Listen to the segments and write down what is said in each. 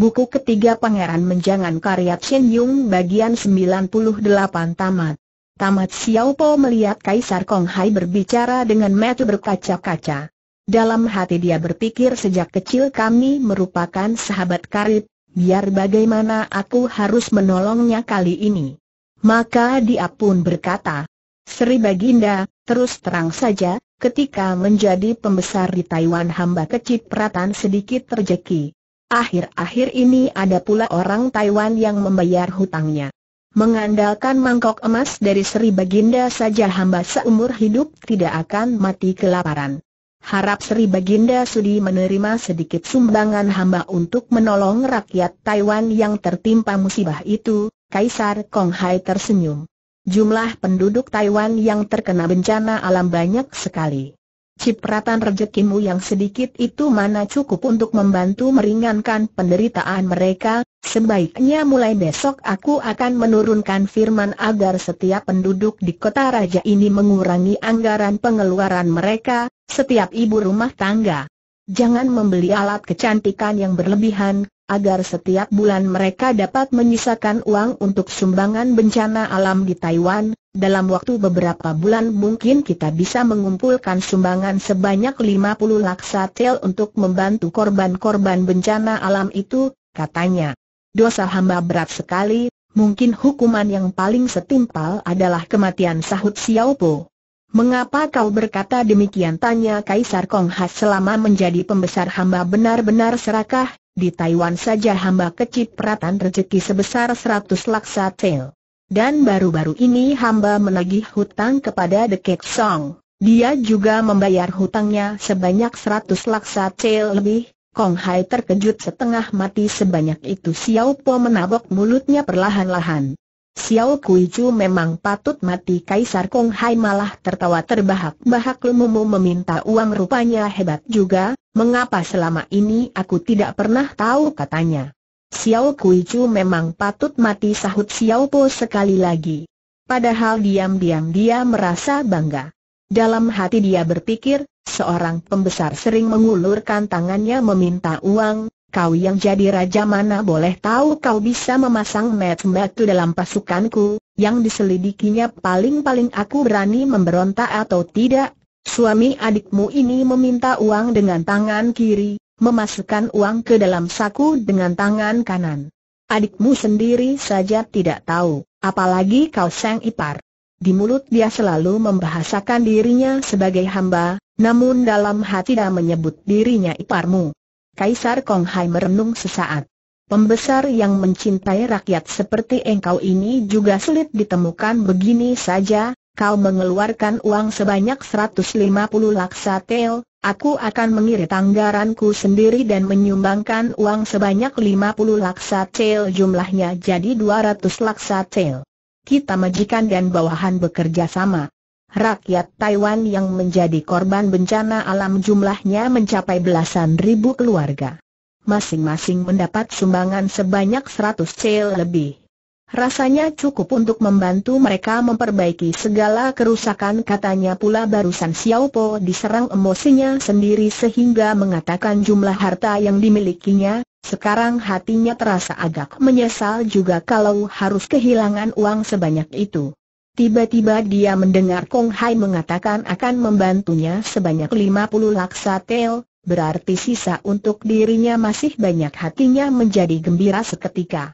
Buku ketiga Pangeran Menjangan karya Chen Yung bagian 98 tamat. Tamat Xiao Po melihat Kaisar Kong Hai berbicara dengan mata berkaca-kaca. Dalam hati dia berpikir sejak kecil kami merupakan sahabat karib, biar bagaimana aku harus menolongnya kali ini. Maka dia pun berkata, Sri Baginda, terus terang saja, ketika menjadi pembesar di Taiwan hamba kecipratan sedikit terjeki. Akhir-akhir ini ada pula orang Taiwan yang membayar hutangnya. Mengandalkan mangkok emas dari Sri Baginda saja hamba seumur hidup tidak akan mati kelaparan. Harap Sri Baginda sudi menerima sedikit sumbangan hamba untuk menolong rakyat Taiwan yang tertimpa musibah itu, Kaisar Kong Hai tersenyum. Jumlah penduduk Taiwan yang terkena bencana alam banyak sekali. Cipratan rejekimu yang sedikit itu mana cukup untuk membantu meringankan penderitaan mereka, sebaiknya mulai besok aku akan menurunkan firman agar setiap penduduk di kota raja ini mengurangi anggaran pengeluaran mereka, setiap ibu rumah tangga. Jangan membeli alat kecantikan yang berlebihan, agar setiap bulan mereka dapat menyisakan uang untuk sumbangan bencana alam di Taiwan, dalam waktu beberapa bulan mungkin kita bisa mengumpulkan sumbangan sebanyak 50 laksa tel untuk membantu korban-korban bencana alam itu, katanya. Dosa hamba berat sekali, mungkin hukuman yang paling setimpal adalah kematian sahut Xiaopo. Mengapa kau berkata demikian tanya Kaisar Kong Ha selama menjadi pembesar hamba benar-benar serakah, di Taiwan saja hamba kecipratan rezeki sebesar 100 laksa tel. Dan baru-baru ini hamba menagih hutang kepada The Kek Song. Dia juga membayar hutangnya sebanyak seratus laksa cel lebih. Kong Hai terkejut setengah mati sebanyak itu Xiao Po menabok mulutnya perlahan-lahan. Xiao Kui Chu memang patut mati Kaisar Kong Hai malah tertawa terbahak-bahak lumumu meminta uang rupanya hebat juga, mengapa selama ini aku tidak pernah tahu katanya. Xiao Kui memang patut mati sahut Xiao Po sekali lagi. Padahal diam-diam dia merasa bangga. Dalam hati dia berpikir, seorang pembesar sering mengulurkan tangannya meminta uang, kau yang jadi raja mana boleh tahu kau bisa memasang match-match dalam pasukanku, yang diselidikinya paling-paling aku berani memberontak atau tidak. Suami adikmu ini meminta uang dengan tangan kiri, memasukkan uang ke dalam saku dengan tangan kanan. Adikmu sendiri saja tidak tahu, apalagi kau sang ipar. Di mulut dia selalu membahasakan dirinya sebagai hamba, namun dalam hati dia menyebut dirinya iparmu. Kaisar Kong Hai merenung sesaat. Pembesar yang mencintai rakyat seperti engkau ini juga sulit ditemukan begini saja, kau mengeluarkan uang sebanyak 150 laksa tel, aku akan mengirit anggaranku sendiri dan menyumbangkan uang sebanyak 50 laksa tel jumlahnya jadi 200 laksa tel. Kita majikan dan bawahan bekerja sama. Rakyat Taiwan yang menjadi korban bencana alam jumlahnya mencapai belasan ribu keluarga. Masing-masing mendapat sumbangan sebanyak 100 cel lebih. Rasanya cukup untuk membantu mereka memperbaiki segala kerusakan katanya pula barusan Xiao Po diserang emosinya sendiri sehingga mengatakan jumlah harta yang dimilikinya, sekarang hatinya terasa agak menyesal juga kalau harus kehilangan uang sebanyak itu. Tiba-tiba dia mendengar Kong Hai mengatakan akan membantunya sebanyak 50 laksa tel, berarti sisa untuk dirinya masih banyak hatinya menjadi gembira seketika.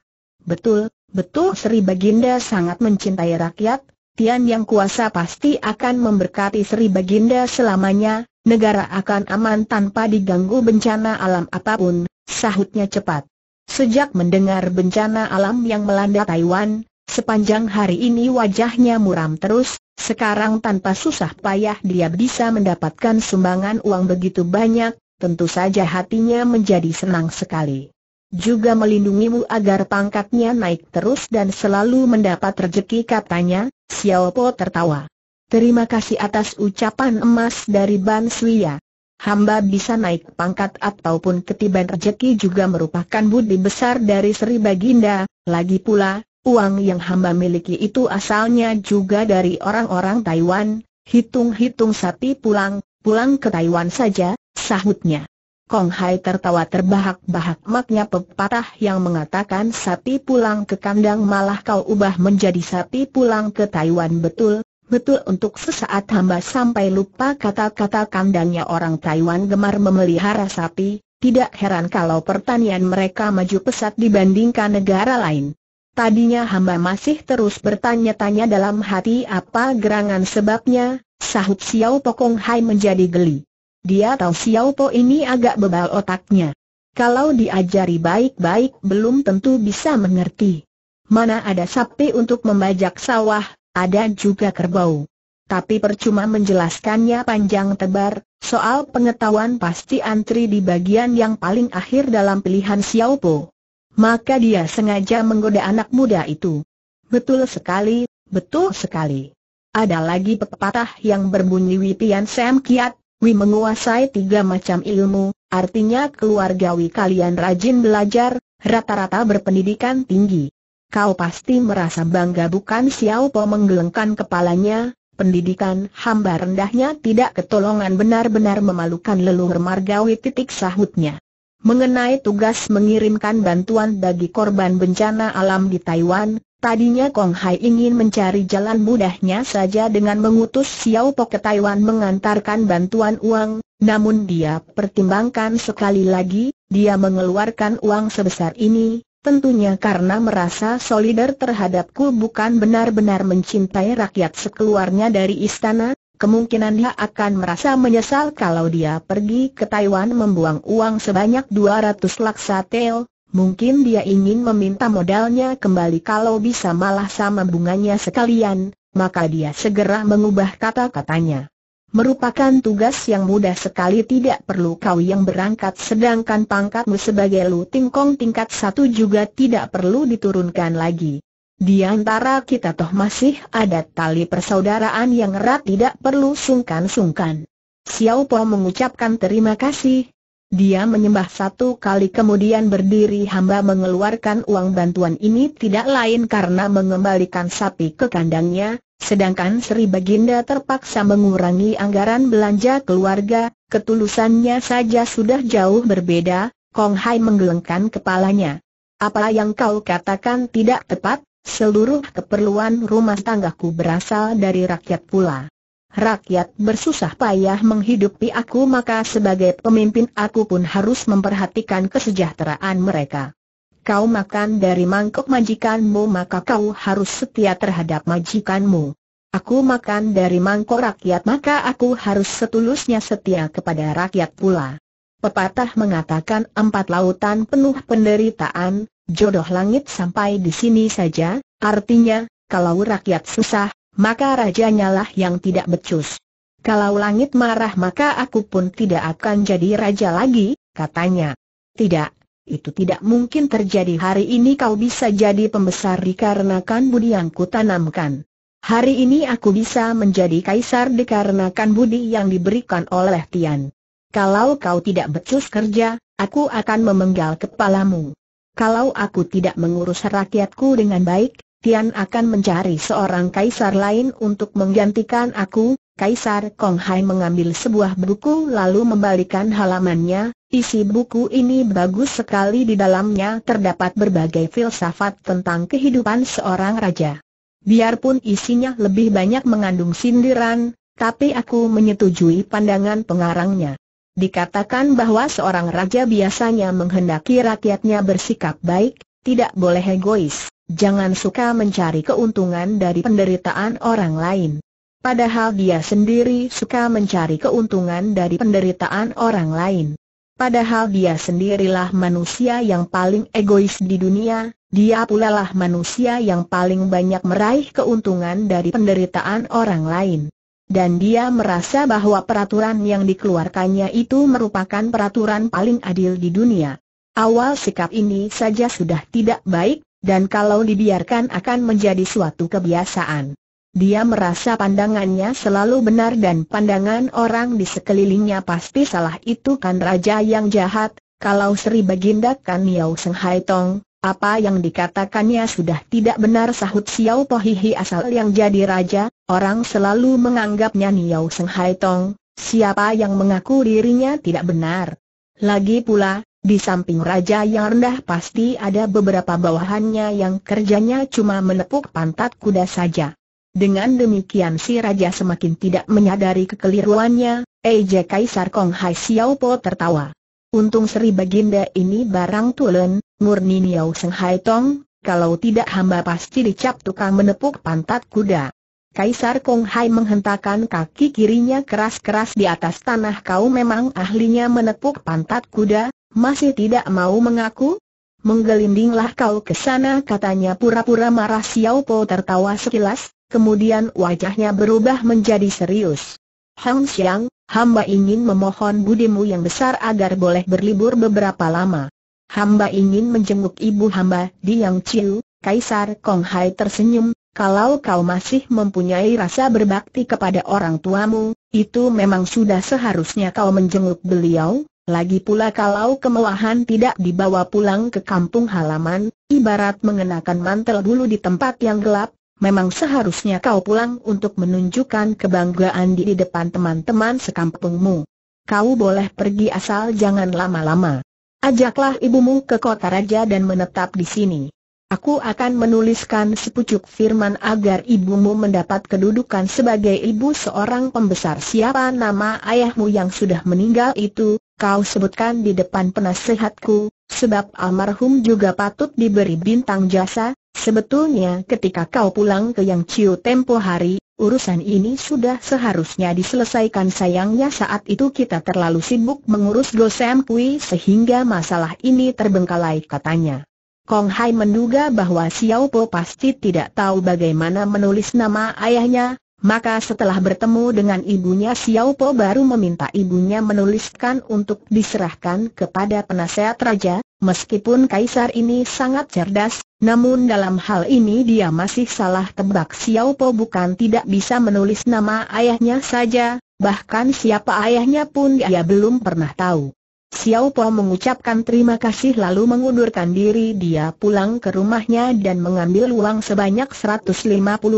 Betul, betul Sri Baginda sangat mencintai rakyat, Tian yang kuasa pasti akan memberkati Sri Baginda selamanya, negara akan aman tanpa diganggu bencana alam apapun, sahutnya cepat. Sejak mendengar bencana alam yang melanda Taiwan, sepanjang hari ini wajahnya muram terus, sekarang tanpa susah payah dia bisa mendapatkan sumbangan uang begitu banyak, tentu saja hatinya menjadi senang sekali juga melindungimu agar pangkatnya naik terus dan selalu mendapat rejeki katanya, Xiao Po tertawa. Terima kasih atas ucapan emas dari Ban Suya. Hamba bisa naik pangkat ataupun ketiban rejeki juga merupakan budi besar dari Sri Baginda, lagi pula, uang yang hamba miliki itu asalnya juga dari orang-orang Taiwan, hitung-hitung sapi pulang, pulang ke Taiwan saja, sahutnya. Kong Hai tertawa terbahak-bahak maknya pepatah yang mengatakan sapi pulang ke kandang malah kau ubah menjadi sapi pulang ke Taiwan betul, betul untuk sesaat hamba sampai lupa kata-kata kandangnya orang Taiwan gemar memelihara sapi, tidak heran kalau pertanian mereka maju pesat dibandingkan negara lain. Tadinya hamba masih terus bertanya-tanya dalam hati apa gerangan sebabnya, sahut Xiao Pokong Hai menjadi geli. Dia tahu Xiao Po ini agak bebal otaknya. Kalau diajari baik-baik belum tentu bisa mengerti. Mana ada sapi untuk membajak sawah, ada juga kerbau. Tapi percuma menjelaskannya panjang tebar, soal pengetahuan pasti antri di bagian yang paling akhir dalam pilihan Xiao Po. Maka dia sengaja menggoda anak muda itu. Betul sekali, betul sekali. Ada lagi pepatah yang berbunyi Wipian Sam Kiat, Wi menguasai tiga macam ilmu, artinya keluarga Wi kalian rajin belajar, rata-rata berpendidikan tinggi. Kau pasti merasa bangga bukan Xiao Po menggelengkan kepalanya, pendidikan hamba rendahnya tidak ketolongan benar-benar memalukan leluhur marga margawi titik sahutnya. Mengenai tugas mengirimkan bantuan bagi korban bencana alam di Taiwan, Tadinya Kong Hai ingin mencari jalan mudahnya saja dengan mengutus Xiao Po ke Taiwan mengantarkan bantuan uang, namun dia pertimbangkan sekali lagi, dia mengeluarkan uang sebesar ini, Tentunya karena merasa solider terhadapku bukan benar-benar mencintai rakyat sekeluarnya dari istana, kemungkinan dia akan merasa menyesal kalau dia pergi ke Taiwan membuang uang sebanyak 200 laksa teo, Mungkin dia ingin meminta modalnya kembali kalau bisa malah sama bunganya sekalian, maka dia segera mengubah kata-katanya. Merupakan tugas yang mudah sekali tidak perlu kau yang berangkat sedangkan pangkatmu sebagai Lu Tingkong tingkat satu juga tidak perlu diturunkan lagi. Di antara kita toh masih ada tali persaudaraan yang erat tidak perlu sungkan-sungkan. Xiao Po mengucapkan terima kasih, dia menyembah satu kali kemudian berdiri hamba mengeluarkan uang bantuan ini tidak lain karena mengembalikan sapi ke kandangnya, sedangkan Sri Baginda terpaksa mengurangi anggaran belanja keluarga, ketulusannya saja sudah jauh berbeda, Kong Hai menggelengkan kepalanya. Apa yang kau katakan tidak tepat, seluruh keperluan rumah tanggaku berasal dari rakyat pula rakyat bersusah payah menghidupi aku maka sebagai pemimpin aku pun harus memperhatikan kesejahteraan mereka. Kau makan dari mangkok majikanmu maka kau harus setia terhadap majikanmu. Aku makan dari mangkok rakyat maka aku harus setulusnya setia kepada rakyat pula. Pepatah mengatakan empat lautan penuh penderitaan, jodoh langit sampai di sini saja, artinya, kalau rakyat susah, maka rajanya lah yang tidak becus. Kalau langit marah maka aku pun tidak akan jadi raja lagi, katanya. Tidak, itu tidak mungkin terjadi hari ini kau bisa jadi pembesar dikarenakan budi yang kutanamkan. Hari ini aku bisa menjadi kaisar dikarenakan budi yang diberikan oleh Tian. Kalau kau tidak becus kerja, aku akan memenggal kepalamu. Kalau aku tidak mengurus rakyatku dengan baik, Tian akan mencari seorang kaisar lain untuk menggantikan aku, Kaisar Kong Hai mengambil sebuah buku lalu membalikan halamannya, isi buku ini bagus sekali di dalamnya terdapat berbagai filsafat tentang kehidupan seorang raja. Biarpun isinya lebih banyak mengandung sindiran, tapi aku menyetujui pandangan pengarangnya. Dikatakan bahwa seorang raja biasanya menghendaki rakyatnya bersikap baik, tidak boleh egois. Jangan suka mencari keuntungan dari penderitaan orang lain. Padahal dia sendiri suka mencari keuntungan dari penderitaan orang lain. Padahal dia sendirilah manusia yang paling egois di dunia, dia pula lah manusia yang paling banyak meraih keuntungan dari penderitaan orang lain. Dan dia merasa bahwa peraturan yang dikeluarkannya itu merupakan peraturan paling adil di dunia. Awal sikap ini saja sudah tidak baik, dan kalau dibiarkan akan menjadi suatu kebiasaan. Dia merasa pandangannya selalu benar dan pandangan orang di sekelilingnya pasti salah itu kan raja yang jahat, kalau Sri Baginda kan Miao Seng Hai Tong, apa yang dikatakannya sudah tidak benar sahut Xiao Pohihi asal yang jadi raja, orang selalu menganggapnya Miao Seng Hai Tong, siapa yang mengaku dirinya tidak benar. Lagi pula, di samping raja yang rendah pasti ada beberapa bawahannya yang kerjanya cuma menepuk pantat kuda saja. Dengan demikian si raja semakin tidak menyadari kekeliruannya, Eja Kaisar Kong Hai Xiao Po tertawa. Untung Sri Baginda ini barang tulen, murni Niau Seng Hai Tong, kalau tidak hamba pasti dicap tukang menepuk pantat kuda. Kaisar Kong Hai menghentakkan kaki kirinya keras-keras di atas tanah kau memang ahlinya menepuk pantat kuda, masih tidak mau mengaku? Menggelindinglah kau ke sana katanya pura-pura marah Xiao Po tertawa sekilas, kemudian wajahnya berubah menjadi serius. Hang Xiang, hamba ingin memohon budimu yang besar agar boleh berlibur beberapa lama. Hamba ingin menjenguk ibu hamba di Yang Chiu, Kaisar Kong Hai tersenyum, kalau kau masih mempunyai rasa berbakti kepada orang tuamu, itu memang sudah seharusnya kau menjenguk beliau, lagi pula kalau kemewahan tidak dibawa pulang ke kampung halaman, ibarat mengenakan mantel bulu di tempat yang gelap, memang seharusnya kau pulang untuk menunjukkan kebanggaan di depan teman-teman sekampungmu. Kau boleh pergi asal jangan lama-lama. Ajaklah ibumu ke kota raja dan menetap di sini. Aku akan menuliskan sepucuk firman agar ibumu mendapat kedudukan sebagai ibu seorang pembesar siapa nama ayahmu yang sudah meninggal itu, kau sebutkan di depan penasehatku, sebab almarhum juga patut diberi bintang jasa, sebetulnya ketika kau pulang ke Yang Chiu tempo hari, urusan ini sudah seharusnya diselesaikan sayangnya saat itu kita terlalu sibuk mengurus Gosem Pui sehingga masalah ini terbengkalai katanya. Kong Hai menduga bahwa Xiao Po pasti tidak tahu bagaimana menulis nama ayahnya, maka setelah bertemu dengan ibunya Xiao Po baru meminta ibunya menuliskan untuk diserahkan kepada penasehat raja, meskipun kaisar ini sangat cerdas, namun dalam hal ini dia masih salah tebak Xiao Po bukan tidak bisa menulis nama ayahnya saja, bahkan siapa ayahnya pun dia belum pernah tahu. Xiao Po mengucapkan terima kasih lalu mengundurkan diri dia pulang ke rumahnya dan mengambil uang sebanyak 150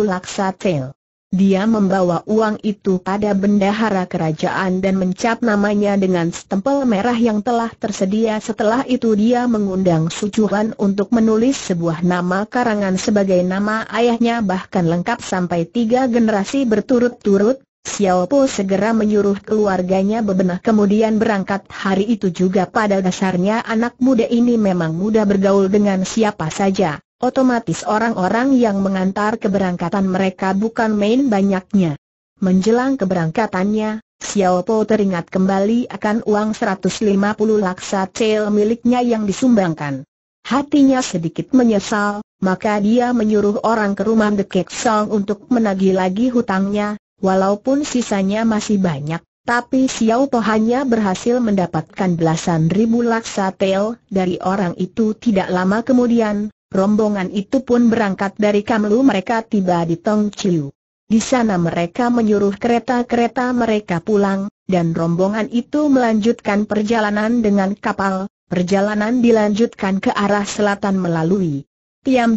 laksa tel. Dia membawa uang itu pada bendahara kerajaan dan mencap namanya dengan stempel merah yang telah tersedia Setelah itu dia mengundang Sucuhan untuk menulis sebuah nama karangan sebagai nama ayahnya Bahkan lengkap sampai tiga generasi berturut-turut Xiao Po segera menyuruh keluarganya bebenah kemudian berangkat hari itu juga pada dasarnya anak muda ini memang mudah bergaul dengan siapa saja Otomatis orang-orang yang mengantar keberangkatan mereka bukan main banyaknya. Menjelang keberangkatannya, Xiao Po teringat kembali akan uang 150 laksa cel miliknya yang disumbangkan. Hatinya sedikit menyesal, maka dia menyuruh orang ke rumah The Kek Song untuk menagih lagi hutangnya, walaupun sisanya masih banyak. Tapi Xiao Po hanya berhasil mendapatkan belasan ribu laksa tel dari orang itu tidak lama kemudian, Rombongan itu pun berangkat dari Kamlu mereka tiba di Chiu. Di sana mereka menyuruh kereta-kereta mereka pulang, dan rombongan itu melanjutkan perjalanan dengan kapal, perjalanan dilanjutkan ke arah selatan melalui Leng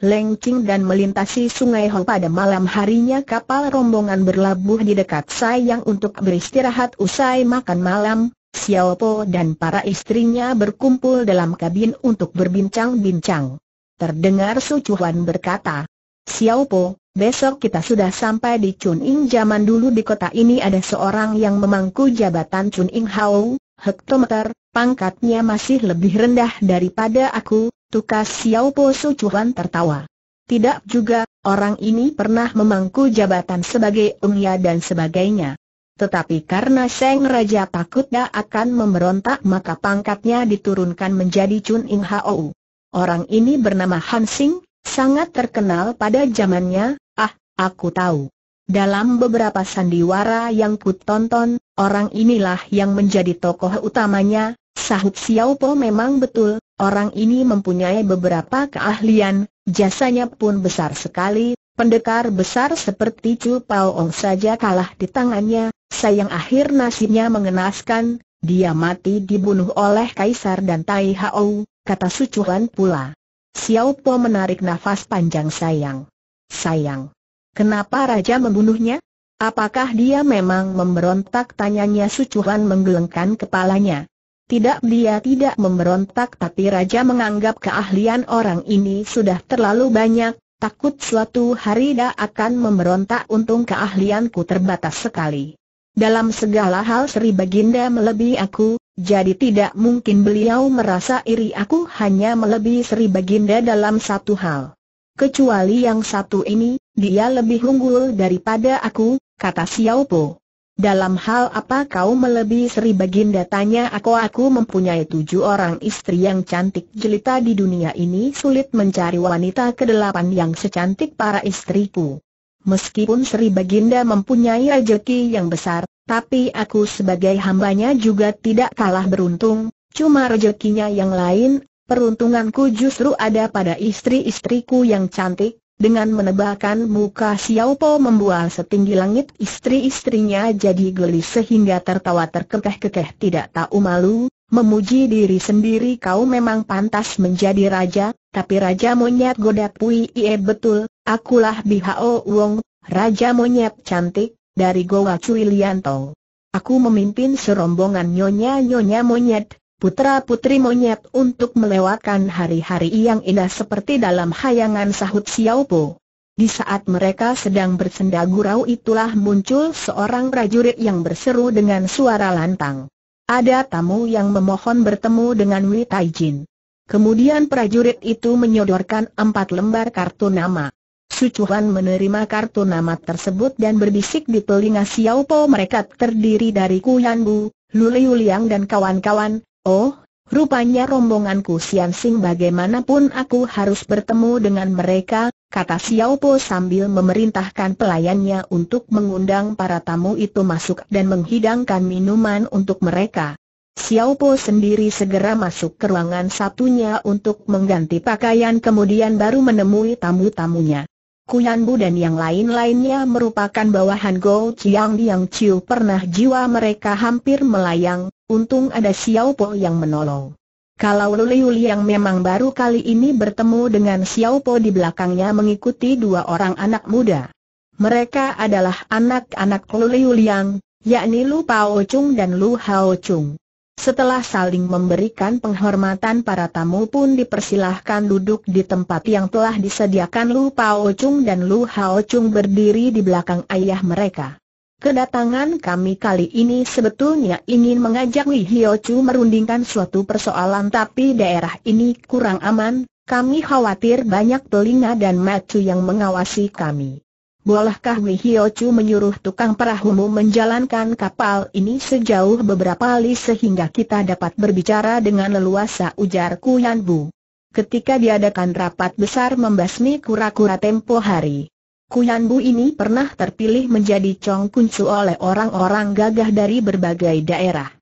Lengcing dan melintasi Sungai Hong pada malam harinya kapal rombongan berlabuh di dekat Sayang untuk beristirahat usai makan malam, Xiaopo dan para istrinya berkumpul dalam kabin untuk berbincang-bincang. Terdengar Su Sucuhan berkata, Xiaopo, besok kita sudah sampai di Chuning zaman dulu di kota ini ada seorang yang memangku jabatan Chuning Hao, hektometer, pangkatnya masih lebih rendah daripada aku, tukas Su Sucuhan tertawa. Tidak juga, orang ini pernah memangku jabatan sebagai ungya dan sebagainya. Tetapi karena Seng Raja takut dia akan memberontak maka pangkatnya diturunkan menjadi Chun Ing Hou. Orang ini bernama Han Sing, sangat terkenal pada zamannya, ah, aku tahu. Dalam beberapa sandiwara yang kutonton, orang inilah yang menjadi tokoh utamanya, sahut Xiao Po memang betul, orang ini mempunyai beberapa keahlian, jasanya pun besar sekali, Pendekar besar seperti Chu Pao Ong saja kalah di tangannya, Sayang akhir nasibnya mengenaskan, dia mati dibunuh oleh Kaisar dan Tai Hao, kata Sucuan pula. Xiao Po menarik nafas panjang sayang. Sayang. Kenapa Raja membunuhnya? Apakah dia memang memberontak? Tanyanya Sucuan menggelengkan kepalanya. Tidak dia tidak memberontak tapi Raja menganggap keahlian orang ini sudah terlalu banyak, takut suatu hari dia akan memberontak untung keahlianku terbatas sekali. Dalam segala hal Sri Baginda melebihi aku, jadi tidak mungkin beliau merasa iri aku hanya melebihi Sri Baginda dalam satu hal. Kecuali yang satu ini, dia lebih unggul daripada aku, kata Xiao Po. Dalam hal apa kau melebihi Sri Baginda tanya aku aku mempunyai tujuh orang istri yang cantik jelita di dunia ini sulit mencari wanita kedelapan yang secantik para istriku meskipun Sri Baginda mempunyai rejeki yang besar, tapi aku sebagai hambanya juga tidak kalah beruntung, cuma rejekinya yang lain, peruntunganku justru ada pada istri-istriku yang cantik, dengan menebalkan muka Xiao Po membual setinggi langit istri-istrinya jadi gelis sehingga tertawa terkekeh-kekeh tidak tahu malu, memuji diri sendiri kau memang pantas menjadi raja, tapi raja monyet goda Pui Ie iya betul, Akulah Bihao Wong, Raja Monyet Cantik, dari Goa Cui Liantong. Aku memimpin serombongan nyonya-nyonya monyet, putra-putri monyet untuk melewatkan hari-hari yang indah seperti dalam hayangan sahut Xiaopo. Di saat mereka sedang bersenda gurau itulah muncul seorang prajurit yang berseru dengan suara lantang. Ada tamu yang memohon bertemu dengan Wei Taijin. Kemudian prajurit itu menyodorkan empat lembar kartu nama. Sucuhan menerima kartu nama tersebut dan berbisik di telinga Xiao Po mereka terdiri dari Kuyan Bu, Liu Liang dan kawan-kawan, oh, rupanya rombonganku Xian Sing bagaimanapun aku harus bertemu dengan mereka, kata Xiao Po sambil memerintahkan pelayannya untuk mengundang para tamu itu masuk dan menghidangkan minuman untuk mereka. Xiao Po sendiri segera masuk ke ruangan satunya untuk mengganti pakaian kemudian baru menemui tamu-tamunya. Kuyanbu dan yang lain-lainnya merupakan bawahan Go Chiang yang Chiu pernah jiwa mereka hampir melayang, untung ada Xiao Po yang menolong. Kalau Liu yang memang baru kali ini bertemu dengan Xiao Po di belakangnya mengikuti dua orang anak muda. Mereka adalah anak-anak Liu yang yakni Lu Pao Chung dan Lu Hao Chung. Setelah saling memberikan penghormatan para tamu pun dipersilahkan duduk di tempat yang telah disediakan Lu Pao Chung dan Lu Hao Chung berdiri di belakang ayah mereka. Kedatangan kami kali ini sebetulnya ingin mengajak Wei Hio Chu merundingkan suatu persoalan tapi daerah ini kurang aman, kami khawatir banyak telinga dan mata yang mengawasi kami. Bolehkah Chu menyuruh tukang perahumu menjalankan kapal ini sejauh beberapa li sehingga kita dapat berbicara dengan leluasa ujar Kuyan Bu. Ketika diadakan rapat besar membasmi kura-kura tempo hari. Kuyan Bu ini pernah terpilih menjadi Chong oleh orang-orang gagah dari berbagai daerah.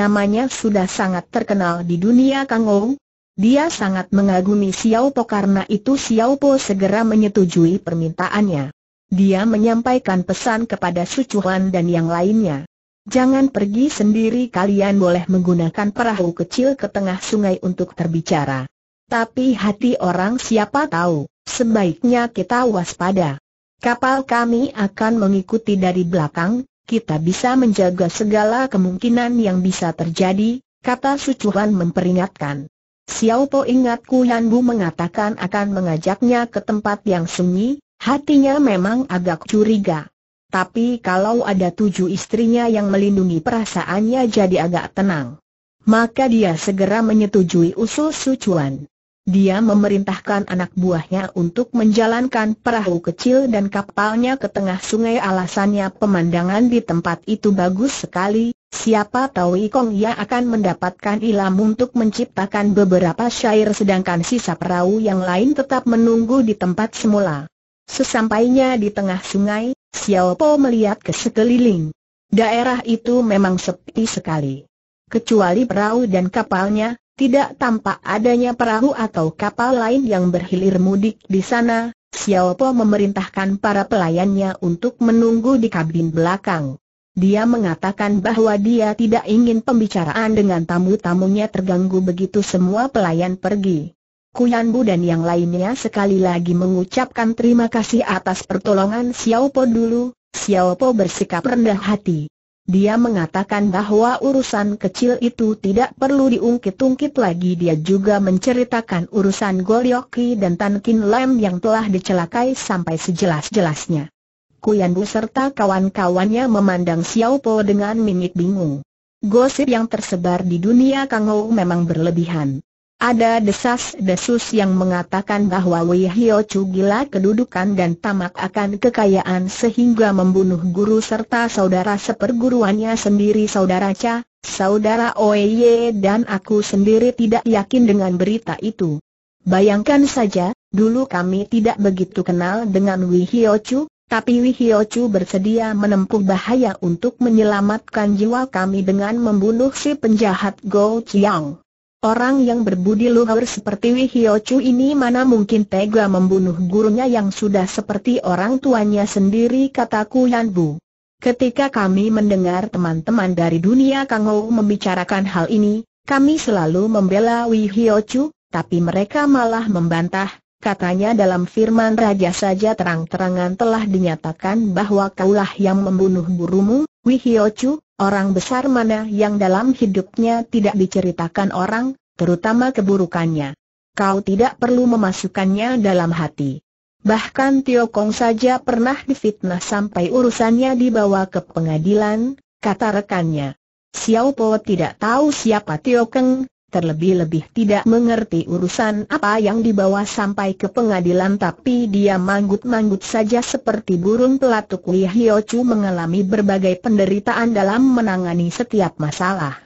Namanya sudah sangat terkenal di dunia Kangou, dia sangat mengagumi Xiao Po karena itu Xiao Po segera menyetujui permintaannya. Dia menyampaikan pesan kepada Sucuhan dan yang lainnya. Jangan pergi sendiri kalian boleh menggunakan perahu kecil ke tengah sungai untuk terbicara. Tapi hati orang siapa tahu, sebaiknya kita waspada. Kapal kami akan mengikuti dari belakang, kita bisa menjaga segala kemungkinan yang bisa terjadi, kata Sucuhan memperingatkan. Xiao Po ingat Yan Bu mengatakan akan mengajaknya ke tempat yang sunyi, Hatinya memang agak curiga. Tapi kalau ada tujuh istrinya yang melindungi perasaannya jadi agak tenang. Maka dia segera menyetujui usul sucuan. Dia memerintahkan anak buahnya untuk menjalankan perahu kecil dan kapalnya ke tengah sungai alasannya pemandangan di tempat itu bagus sekali, siapa tahu Ikong ia akan mendapatkan ilham untuk menciptakan beberapa syair sedangkan sisa perahu yang lain tetap menunggu di tempat semula. Sesampainya di tengah sungai, Xiao Po melihat ke sekeliling. Daerah itu memang sepi sekali. Kecuali perahu dan kapalnya, tidak tampak adanya perahu atau kapal lain yang berhilir mudik di sana, Xiao Po memerintahkan para pelayannya untuk menunggu di kabin belakang. Dia mengatakan bahwa dia tidak ingin pembicaraan dengan tamu-tamunya terganggu begitu semua pelayan pergi. Kuyanbu dan yang lainnya sekali lagi mengucapkan terima kasih atas pertolongan Xiao Po dulu, Xiao Po bersikap rendah hati. Dia mengatakan bahwa urusan kecil itu tidak perlu diungkit-ungkit lagi Dia juga menceritakan urusan Golyoki dan Tan Kin Lam yang telah dicelakai sampai sejelas-jelasnya Kuyan serta kawan-kawannya memandang Xiao Po dengan mimik bingung Gosip yang tersebar di dunia Kang Ho memang berlebihan ada desas-desus yang mengatakan bahwa Wei Hio Chu gila kedudukan dan tamak akan kekayaan sehingga membunuh guru serta saudara seperguruannya sendiri saudara Cha, saudara Oye dan aku sendiri tidak yakin dengan berita itu. Bayangkan saja, dulu kami tidak begitu kenal dengan Wei Hio Chu, tapi Wei Hio Chu bersedia menempuh bahaya untuk menyelamatkan jiwa kami dengan membunuh si penjahat Go Chiang. Orang yang berbudi luhur seperti Wi Hyo Chu ini mana mungkin tega membunuh gurunya yang sudah seperti orang tuanya sendiri kata Yan Bu. Ketika kami mendengar teman-teman dari dunia Kang Ho membicarakan hal ini, kami selalu membela Wi Hyo Chu, tapi mereka malah membantah, katanya dalam firman raja saja terang-terangan telah dinyatakan bahwa kaulah yang membunuh gurumu, Wi Hyo Chu, Orang besar mana yang dalam hidupnya tidak diceritakan orang, terutama keburukannya. Kau tidak perlu memasukkannya dalam hati. Bahkan Tio Kong saja pernah difitnah sampai urusannya dibawa ke pengadilan, kata rekannya. Xiao Po tidak tahu siapa Tio Kong, terlebih-lebih tidak mengerti urusan apa yang dibawa sampai ke pengadilan tapi dia manggut-manggut saja seperti burung pelatuk Li Chu mengalami berbagai penderitaan dalam menangani setiap masalah.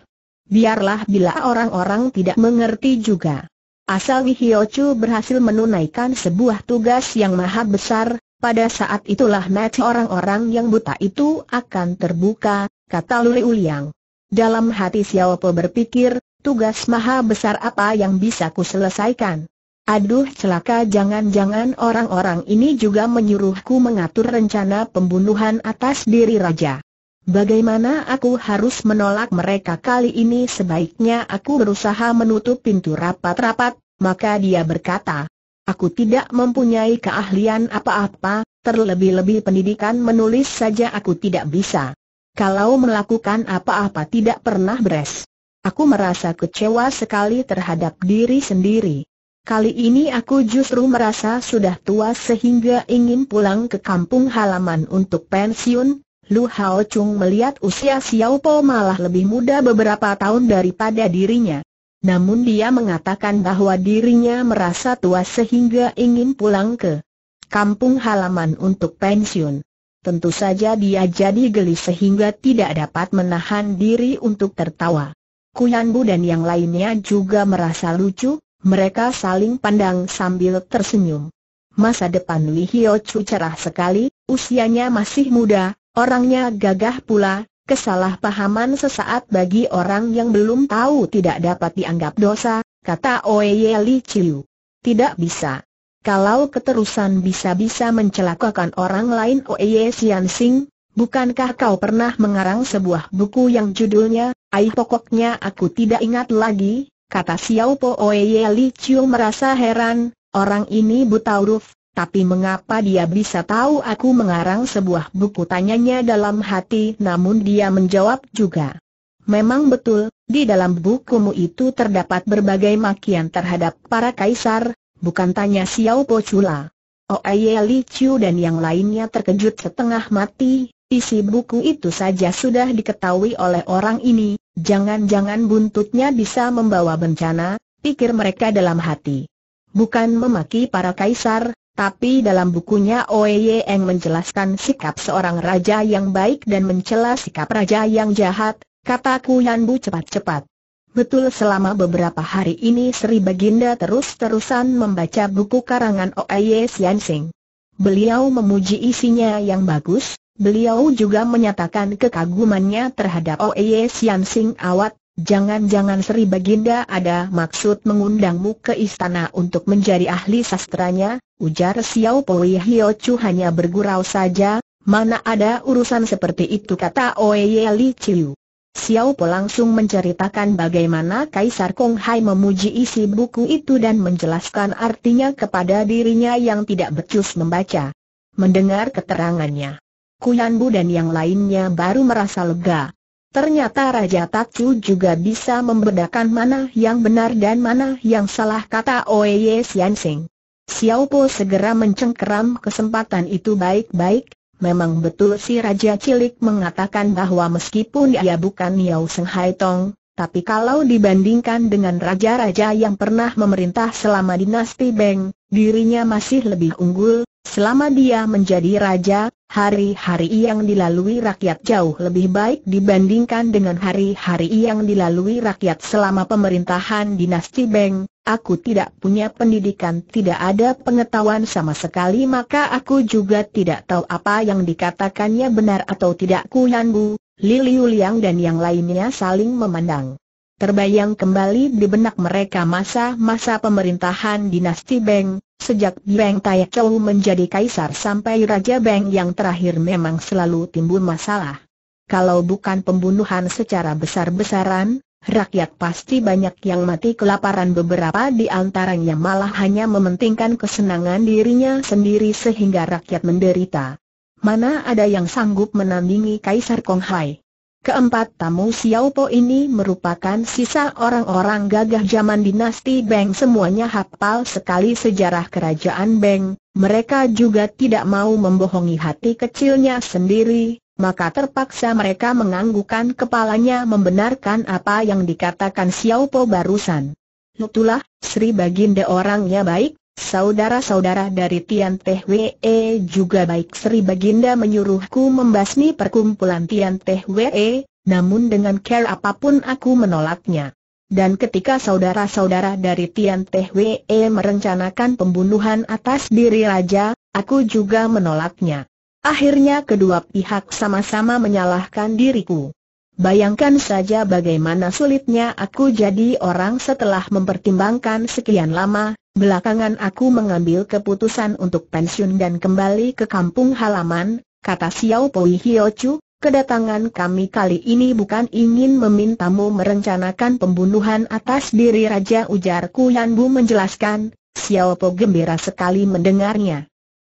Biarlah bila orang-orang tidak mengerti juga. Asal Li Chu berhasil menunaikan sebuah tugas yang maha besar, pada saat itulah mata orang-orang yang buta itu akan terbuka, kata Luli Uliang. Dalam hati Po berpikir, Tugas maha besar apa yang bisa ku selesaikan? Aduh celaka jangan-jangan orang-orang ini juga menyuruhku mengatur rencana pembunuhan atas diri raja. Bagaimana aku harus menolak mereka kali ini sebaiknya aku berusaha menutup pintu rapat-rapat, maka dia berkata. Aku tidak mempunyai keahlian apa-apa, terlebih-lebih pendidikan menulis saja aku tidak bisa. Kalau melakukan apa-apa tidak pernah beres. Aku merasa kecewa sekali terhadap diri sendiri. Kali ini aku justru merasa sudah tua sehingga ingin pulang ke kampung halaman untuk pensiun. Lu Hao Chung melihat usia Xiao Po malah lebih muda beberapa tahun daripada dirinya. Namun dia mengatakan bahwa dirinya merasa tua sehingga ingin pulang ke kampung halaman untuk pensiun. Tentu saja dia jadi geli sehingga tidak dapat menahan diri untuk tertawa. Kuyanbu dan yang lainnya juga merasa lucu, mereka saling pandang sambil tersenyum. Masa depan Li Hio Chu cerah sekali, usianya masih muda, orangnya gagah pula, kesalahpahaman sesaat bagi orang yang belum tahu tidak dapat dianggap dosa, kata Oye Li Chiu. Tidak bisa. Kalau keterusan bisa-bisa mencelakakan orang lain Oye Sian Sing, bukankah kau pernah mengarang sebuah buku yang judulnya Ai pokoknya aku tidak ingat lagi, kata Xiao Po Oye Li Chiu merasa heran, orang ini buta huruf, tapi mengapa dia bisa tahu aku mengarang sebuah buku tanyanya dalam hati namun dia menjawab juga. Memang betul, di dalam bukumu itu terdapat berbagai makian terhadap para kaisar, bukan tanya Xiao Po Chula. Oye Li Chiu dan yang lainnya terkejut setengah mati, Isi buku itu saja sudah diketahui oleh orang ini, jangan-jangan buntutnya bisa membawa bencana, pikir mereka dalam hati. Bukan memaki para kaisar, tapi dalam bukunya Oye menjelaskan sikap seorang raja yang baik dan mencela sikap raja yang jahat, kata Kuyan Bu cepat-cepat. Betul selama beberapa hari ini Sri Baginda terus-terusan membaca buku karangan Oye Siansing. Beliau memuji isinya yang bagus, Beliau juga menyatakan kekagumannya terhadap Oye Sian Sing Awat, jangan-jangan Sri Baginda ada maksud mengundangmu ke istana untuk menjadi ahli sastranya, ujar Xiao Poi Hio Chu hanya bergurau saja, mana ada urusan seperti itu kata Oye Li Chiu. Xiao Po langsung menceritakan bagaimana Kaisar Kong Hai memuji isi buku itu dan menjelaskan artinya kepada dirinya yang tidak becus membaca. Mendengar keterangannya, Kuyanbu dan yang lainnya baru merasa lega. Ternyata Raja Tatsu juga bisa membedakan mana yang benar dan mana yang salah kata Oye Xianxing. Xiao Po segera mencengkeram kesempatan itu baik-baik, memang betul si Raja Cilik mengatakan bahwa meskipun ia bukan Yao Seng Hai Tong, tapi kalau dibandingkan dengan raja-raja yang pernah memerintah selama dinasti Beng, dirinya masih lebih unggul, selama dia menjadi raja, hari-hari yang dilalui rakyat jauh lebih baik dibandingkan dengan hari-hari yang dilalui rakyat selama pemerintahan dinasti Beng. Aku tidak punya pendidikan, tidak ada pengetahuan sama sekali maka aku juga tidak tahu apa yang dikatakannya benar atau tidak Ku Yan Bu, Liang dan yang lainnya saling memandang. Terbayang kembali di benak mereka masa-masa pemerintahan dinasti Beng, sejak Beng Taekau menjadi kaisar sampai Raja Beng yang terakhir memang selalu timbul masalah. Kalau bukan pembunuhan secara besar-besaran, rakyat pasti banyak yang mati kelaparan beberapa di antaranya malah hanya mementingkan kesenangan dirinya sendiri sehingga rakyat menderita. Mana ada yang sanggup menandingi Kaisar Konghai? Keempat tamu Xiao Po ini merupakan sisa orang-orang gagah zaman dinasti Beng semuanya hafal sekali sejarah kerajaan Beng, mereka juga tidak mau membohongi hati kecilnya sendiri, maka terpaksa mereka menganggukkan kepalanya membenarkan apa yang dikatakan Xiao Po barusan. Nutulah Sri Baginda orangnya baik, Saudara-saudara dari Tian Teh Wee juga baik Sri Baginda menyuruhku membasmi perkumpulan Tian Teh Wee, namun dengan care apapun aku menolaknya. Dan ketika saudara-saudara dari Tian Teh Wee merencanakan pembunuhan atas diri Raja, aku juga menolaknya. Akhirnya kedua pihak sama-sama menyalahkan diriku. Bayangkan saja bagaimana sulitnya aku jadi orang setelah mempertimbangkan sekian lama, belakangan aku mengambil keputusan untuk pensiun dan kembali ke kampung halaman, kata Xiao Pui Hiochu. kedatangan kami kali ini bukan ingin memintamu merencanakan pembunuhan atas diri Raja Ujar Kuyan Bu menjelaskan, Xiao Po gembira sekali mendengarnya.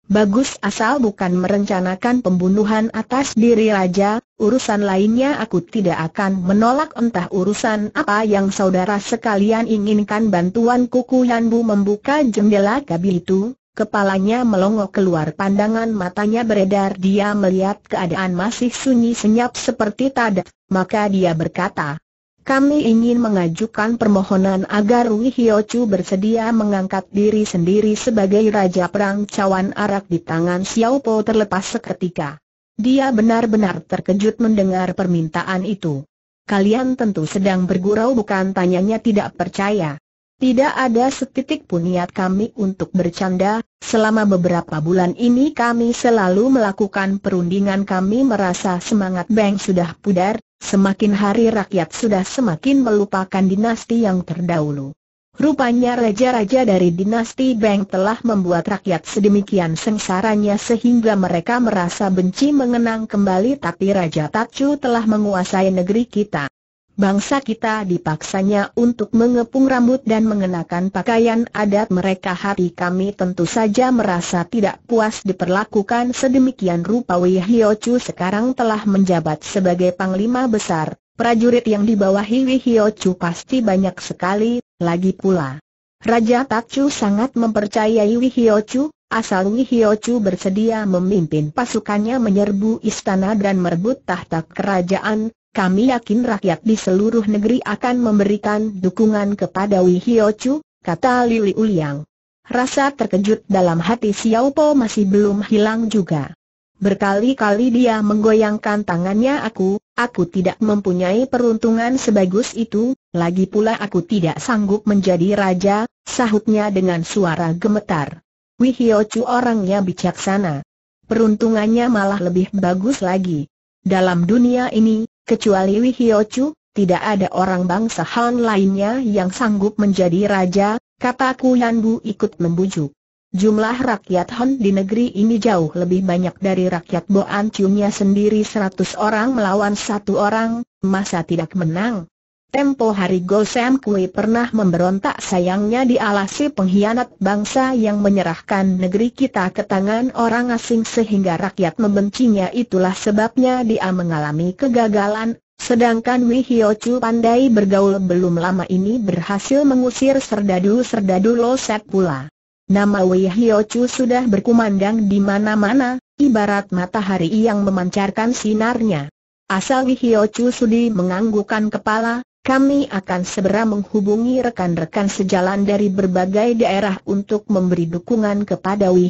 Bagus asal bukan merencanakan pembunuhan atas diri raja, urusan lainnya aku tidak akan menolak entah urusan apa yang saudara sekalian inginkan bantuan kuku Yanbu membuka jendela kabin itu, kepalanya melongo keluar pandangan matanya beredar dia melihat keadaan masih sunyi senyap seperti tada, maka dia berkata, kami ingin mengajukan permohonan agar Wu Hiochu bersedia mengangkat diri sendiri sebagai Raja Perang Cawan Arak di tangan Xiao Po terlepas seketika. Dia benar-benar terkejut mendengar permintaan itu. Kalian tentu sedang bergurau bukan tanyanya tidak percaya. Tidak ada setitik pun niat kami untuk bercanda, selama beberapa bulan ini kami selalu melakukan perundingan kami merasa semangat Beng sudah pudar, Semakin hari rakyat sudah semakin melupakan dinasti yang terdahulu. Rupanya raja-raja dari dinasti Beng telah membuat rakyat sedemikian sengsaranya sehingga mereka merasa benci mengenang kembali tapi Raja Tacu telah menguasai negeri kita bangsa kita dipaksanya untuk mengepung rambut dan mengenakan pakaian adat mereka hati kami tentu saja merasa tidak puas diperlakukan sedemikian rupa Wei Chu sekarang telah menjabat sebagai panglima besar, prajurit yang dibawahi Wei Chu pasti banyak sekali, lagi pula. Raja Takchu sangat mempercayai Wei Chu, asal Wei Chu bersedia memimpin pasukannya menyerbu istana dan merebut tahta kerajaan, kami yakin rakyat di seluruh negeri akan memberikan dukungan kepada Wihiochu," Chu, kata Lili Uliang. Rasa terkejut dalam hati Xiao Po masih belum hilang juga. Berkali-kali dia menggoyangkan tangannya aku, aku tidak mempunyai peruntungan sebagus itu, lagi pula aku tidak sanggup menjadi raja, sahutnya dengan suara gemetar. Wihio Chu orangnya bijaksana. Peruntungannya malah lebih bagus lagi. Dalam dunia ini, Kecuali Hiochu, tidak ada orang bangsa Han lainnya yang sanggup menjadi raja, kata Yan Bu ikut membujuk. Jumlah rakyat Han di negeri ini jauh lebih banyak dari rakyat Boan Ciumnya sendiri 100 orang melawan satu orang, masa tidak menang? Tempo hari Go Sam Kui pernah memberontak sayangnya dialasi pengkhianat bangsa yang menyerahkan negeri kita ke tangan orang asing sehingga rakyat membencinya itulah sebabnya dia mengalami kegagalan, sedangkan Wei Hio Chu pandai bergaul belum lama ini berhasil mengusir serdadu-serdadu loset pula. Nama Wei Hio Chu sudah berkumandang di mana-mana, ibarat matahari yang memancarkan sinarnya. Asal Wihio Chu Sudi menganggukkan kepala, kami akan segera menghubungi rekan-rekan sejalan dari berbagai daerah untuk memberi dukungan kepada Wei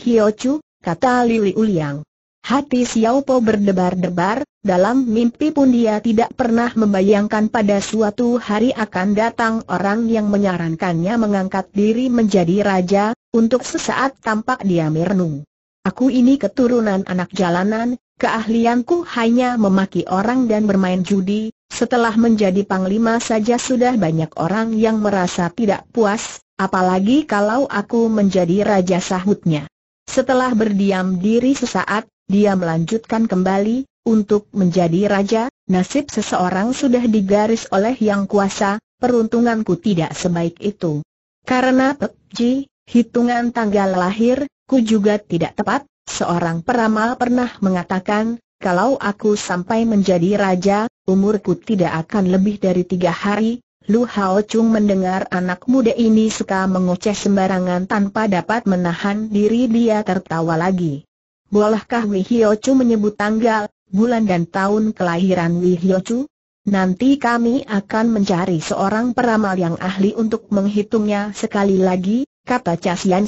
kata Lili Uliang. Hati Xiao Po berdebar-debar, dalam mimpi pun dia tidak pernah membayangkan pada suatu hari akan datang orang yang menyarankannya mengangkat diri menjadi raja, untuk sesaat tampak dia merenung. Aku ini keturunan anak jalanan, keahlianku hanya memaki orang dan bermain judi, setelah menjadi panglima saja sudah banyak orang yang merasa tidak puas, apalagi kalau aku menjadi raja sahutnya. Setelah berdiam diri sesaat, dia melanjutkan kembali, untuk menjadi raja, nasib seseorang sudah digaris oleh yang kuasa, peruntunganku tidak sebaik itu. Karena Pekji, hitungan tanggal lahir, ku juga tidak tepat, seorang peramal pernah mengatakan, kalau aku sampai menjadi raja, umurku tidak akan lebih dari tiga hari. Lu Hao Chung mendengar anak muda ini suka mengoceh sembarangan tanpa dapat menahan diri dia tertawa lagi. Bolehkah Wei Hio Chu menyebut tanggal, bulan dan tahun kelahiran Wei Hio Chu? Nanti kami akan mencari seorang peramal yang ahli untuk menghitungnya sekali lagi, kata Cha Sian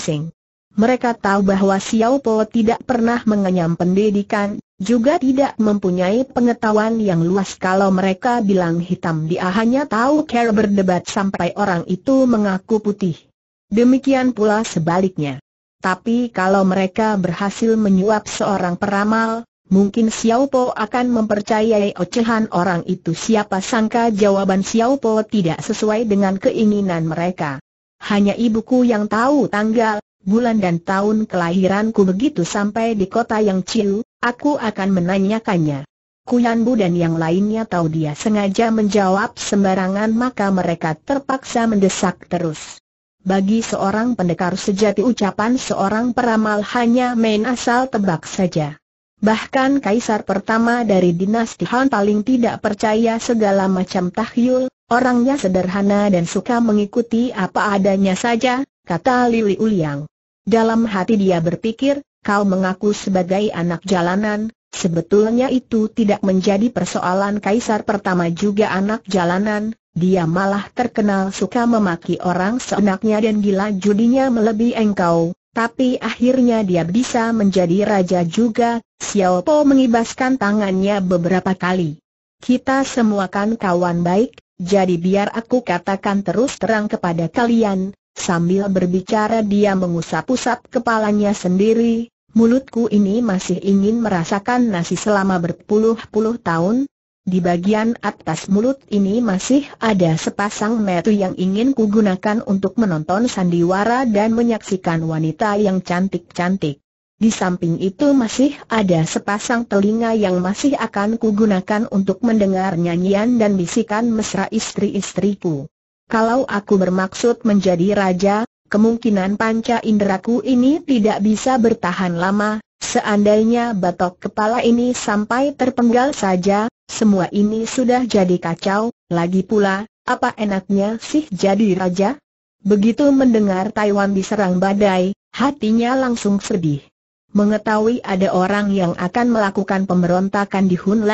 mereka tahu bahwa Xiao Po tidak pernah mengenyam pendidikan, juga tidak mempunyai pengetahuan yang luas kalau mereka bilang hitam dia hanya tahu cara berdebat sampai orang itu mengaku putih. Demikian pula sebaliknya. Tapi kalau mereka berhasil menyuap seorang peramal, mungkin Xiao Po akan mempercayai ocehan orang itu siapa sangka jawaban Xiao Po tidak sesuai dengan keinginan mereka. Hanya ibuku yang tahu tanggal, bulan dan tahun kelahiranku begitu sampai di kota yang Ciu, aku akan menanyakannya. Kuyanbu dan yang lainnya tahu dia sengaja menjawab sembarangan maka mereka terpaksa mendesak terus. Bagi seorang pendekar sejati ucapan seorang peramal hanya main asal tebak saja. Bahkan kaisar pertama dari dinasti Han paling tidak percaya segala macam tahyul, orangnya sederhana dan suka mengikuti apa adanya saja, kata Lili Uliang. Dalam hati dia berpikir, kau mengaku sebagai anak jalanan, sebetulnya itu tidak menjadi persoalan kaisar pertama juga anak jalanan, dia malah terkenal suka memaki orang seenaknya dan gila judinya melebihi engkau, tapi akhirnya dia bisa menjadi raja juga, Xiao Po mengibaskan tangannya beberapa kali. Kita semua kan kawan baik, jadi biar aku katakan terus terang kepada kalian, Sambil berbicara dia mengusap-usap kepalanya sendiri, mulutku ini masih ingin merasakan nasi selama berpuluh-puluh tahun. Di bagian atas mulut ini masih ada sepasang metu yang ingin kugunakan untuk menonton sandiwara dan menyaksikan wanita yang cantik-cantik. Di samping itu masih ada sepasang telinga yang masih akan kugunakan untuk mendengar nyanyian dan bisikan mesra istri-istriku. Kalau aku bermaksud menjadi raja, kemungkinan panca inderaku ini tidak bisa bertahan lama, seandainya batok kepala ini sampai terpenggal saja, semua ini sudah jadi kacau, lagi pula, apa enaknya sih jadi raja? Begitu mendengar Taiwan diserang badai, hatinya langsung sedih. Mengetahui ada orang yang akan melakukan pemberontakan di Hun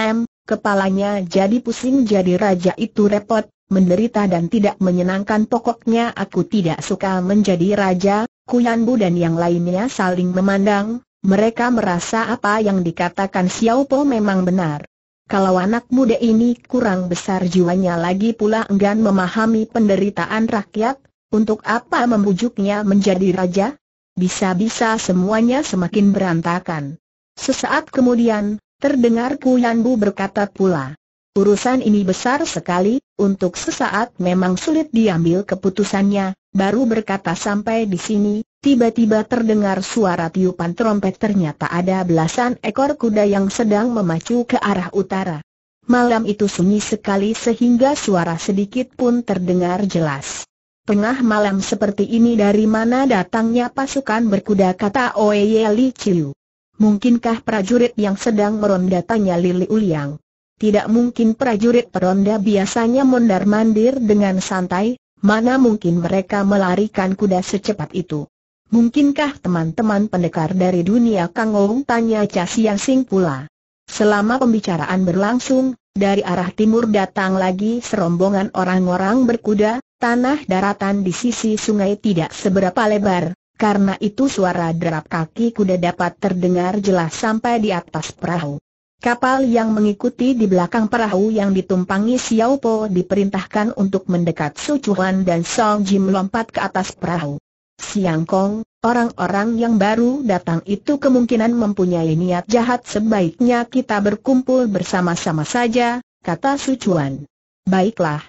Kepalanya jadi pusing jadi raja itu repot, menderita dan tidak menyenangkan pokoknya aku tidak suka menjadi raja, Kuyanbu dan yang lainnya saling memandang, mereka merasa apa yang dikatakan Xiao Po memang benar. Kalau anak muda ini kurang besar jiwanya lagi pula enggan memahami penderitaan rakyat, untuk apa membujuknya menjadi raja? Bisa-bisa semuanya semakin berantakan. Sesaat kemudian, Terdengar Kuyanbu berkata pula. Urusan ini besar sekali, untuk sesaat memang sulit diambil keputusannya, baru berkata sampai di sini, tiba-tiba terdengar suara tiupan trompet ternyata ada belasan ekor kuda yang sedang memacu ke arah utara. Malam itu sunyi sekali sehingga suara sedikit pun terdengar jelas. Tengah malam seperti ini dari mana datangnya pasukan berkuda kata Oye Li Chiu. Mungkinkah prajurit yang sedang meronda tanya Lili Uliang? Tidak mungkin prajurit peronda biasanya mondar-mandir dengan santai, mana mungkin mereka melarikan kuda secepat itu. Mungkinkah teman-teman pendekar dari dunia Kangong tanya Cha Siang Sing pula. Selama pembicaraan berlangsung, dari arah timur datang lagi serombongan orang-orang berkuda, tanah daratan di sisi sungai tidak seberapa lebar, karena itu suara derap kaki kuda dapat terdengar jelas sampai di atas perahu. Kapal yang mengikuti di belakang perahu yang ditumpangi Xiao Po diperintahkan untuk mendekat Su Chuan dan Song Jim melompat ke atas perahu. Siang Kong, orang-orang yang baru datang itu kemungkinan mempunyai niat jahat sebaiknya kita berkumpul bersama-sama saja, kata Su Chuan. Baiklah.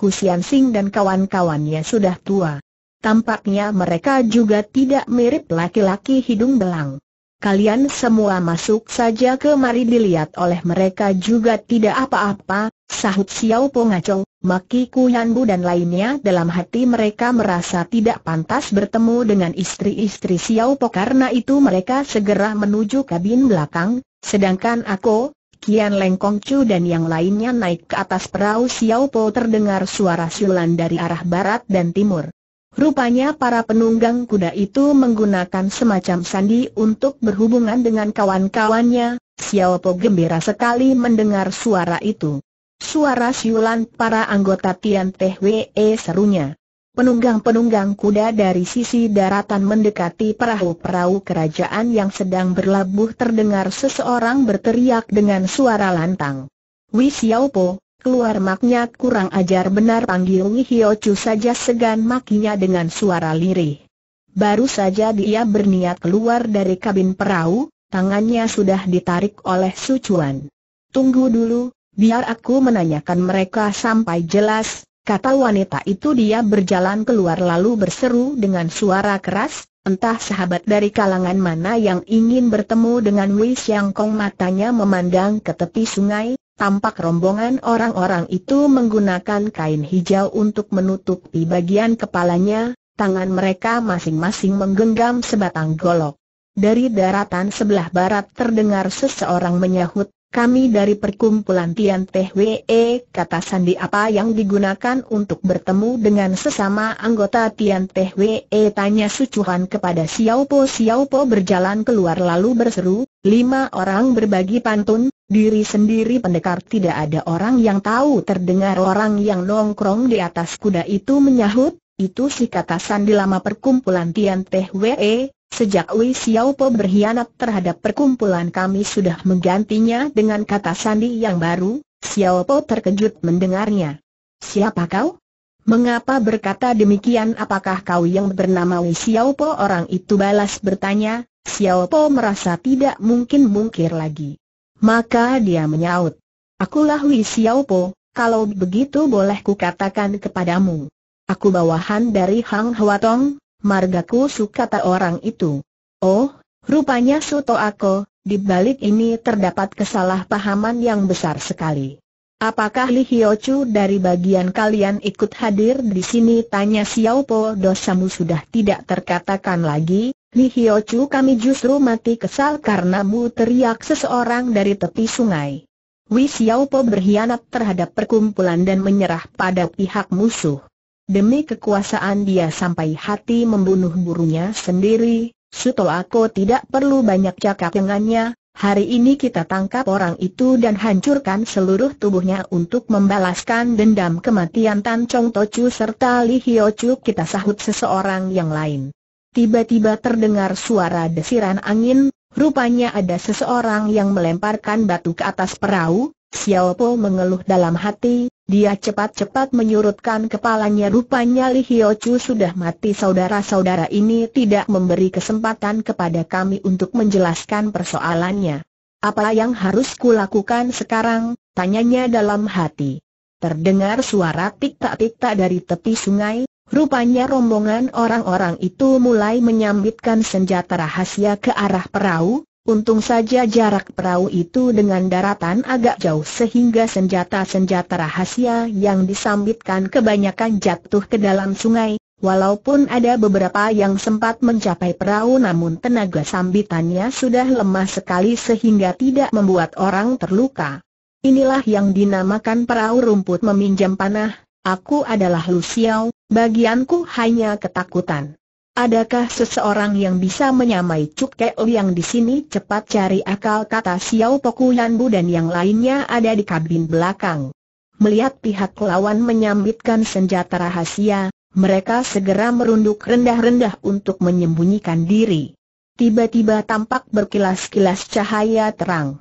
Kusian Sing dan kawan-kawannya sudah tua. Tampaknya mereka juga tidak mirip laki-laki hidung belang. Kalian semua masuk saja ke mari dilihat oleh mereka juga tidak apa-apa, sahut Xiao Po Ngaco, Maki Kuyanbu dan lainnya dalam hati mereka merasa tidak pantas bertemu dengan istri-istri Xiao Po karena itu mereka segera menuju kabin belakang, sedangkan aku, Kian Leng Chu dan yang lainnya naik ke atas perahu Xiao Po terdengar suara siulan dari arah barat dan timur. Rupanya para penunggang kuda itu menggunakan semacam sandi untuk berhubungan dengan kawan-kawannya, Xiao Po gembira sekali mendengar suara itu. Suara siulan para anggota Tian Teh We serunya. Penunggang-penunggang kuda dari sisi daratan mendekati perahu-perahu kerajaan yang sedang berlabuh terdengar seseorang berteriak dengan suara lantang. Wei Po. Keluar maknya kurang ajar benar panggil Hio Chu saja segan makinya dengan suara lirih. Baru saja dia berniat keluar dari kabin perahu, tangannya sudah ditarik oleh Su Chuan. Tunggu dulu, biar aku menanyakan mereka sampai jelas, kata wanita itu dia berjalan keluar lalu berseru dengan suara keras, entah sahabat dari kalangan mana yang ingin bertemu dengan Wei Xiang Kong matanya memandang ke tepi sungai, Tampak rombongan orang-orang itu menggunakan kain hijau untuk menutupi bagian kepalanya, tangan mereka masing-masing menggenggam sebatang golok. Dari daratan sebelah barat terdengar seseorang menyahut, kami dari perkumpulan Tian Teh THWE, kata sandi apa yang digunakan untuk bertemu dengan sesama anggota Tian Teh THWE tanya sucuhan kepada Po. Xiaopo Po berjalan keluar lalu berseru, Lima orang berbagi pantun, diri sendiri pendekar tidak ada orang yang tahu terdengar orang yang nongkrong di atas kuda itu menyahut, itu si kata sandi lama perkumpulan Tian Teh We, sejak Wei Xiaopo berkhianat terhadap perkumpulan kami sudah menggantinya dengan kata sandi yang baru, Xiaopo terkejut mendengarnya. Siapa kau? Mengapa berkata demikian apakah kau yang bernama Wei Xiaopo orang itu balas bertanya, Xiao Po merasa tidak mungkin mungkir lagi. Maka dia menyaut. Akulah Wei Xiao Po, kalau begitu boleh kukatakan kepadamu. Aku bawahan dari Hang Tong, margaku suka tak orang itu. Oh, rupanya Soto Ako, di balik ini terdapat kesalahpahaman yang besar sekali. Apakah Li Chu dari bagian kalian ikut hadir di sini? Tanya Xiao Po dosamu sudah tidak terkatakan lagi, Li Hio Chu kami justru mati kesal karena mu teriak seseorang dari tepi sungai. Wei Xiao Po berkhianat terhadap perkumpulan dan menyerah pada pihak musuh. Demi kekuasaan dia sampai hati membunuh burunya sendiri, Suto aku tidak perlu banyak cakap dengannya, hari ini kita tangkap orang itu dan hancurkan seluruh tubuhnya untuk membalaskan dendam kematian Tan Chong Tochu serta Li Hio Chu kita sahut seseorang yang lain tiba-tiba terdengar suara desiran angin, rupanya ada seseorang yang melemparkan batu ke atas perahu, Xiao Po mengeluh dalam hati, dia cepat-cepat menyurutkan kepalanya rupanya Li Hyo Chu sudah mati saudara-saudara ini tidak memberi kesempatan kepada kami untuk menjelaskan persoalannya. Apa yang harus kulakukan sekarang, tanyanya dalam hati. Terdengar suara tik-tak-tik-tak dari tepi sungai, Rupanya rombongan orang-orang itu mulai menyambitkan senjata rahasia ke arah perahu, untung saja jarak perahu itu dengan daratan agak jauh sehingga senjata-senjata rahasia yang disambitkan kebanyakan jatuh ke dalam sungai, Walaupun ada beberapa yang sempat mencapai perahu namun tenaga sambitannya sudah lemah sekali sehingga tidak membuat orang terluka. Inilah yang dinamakan perahu rumput meminjam panah, Aku adalah Xiao, bagianku hanya ketakutan. Adakah seseorang yang bisa menyamai Cuk Keo yang di sini cepat cari akal kata Xiao Pokuyan Bu dan yang lainnya ada di kabin belakang. Melihat pihak lawan menyambitkan senjata rahasia, mereka segera merunduk rendah-rendah untuk menyembunyikan diri. Tiba-tiba tampak berkilas-kilas cahaya terang.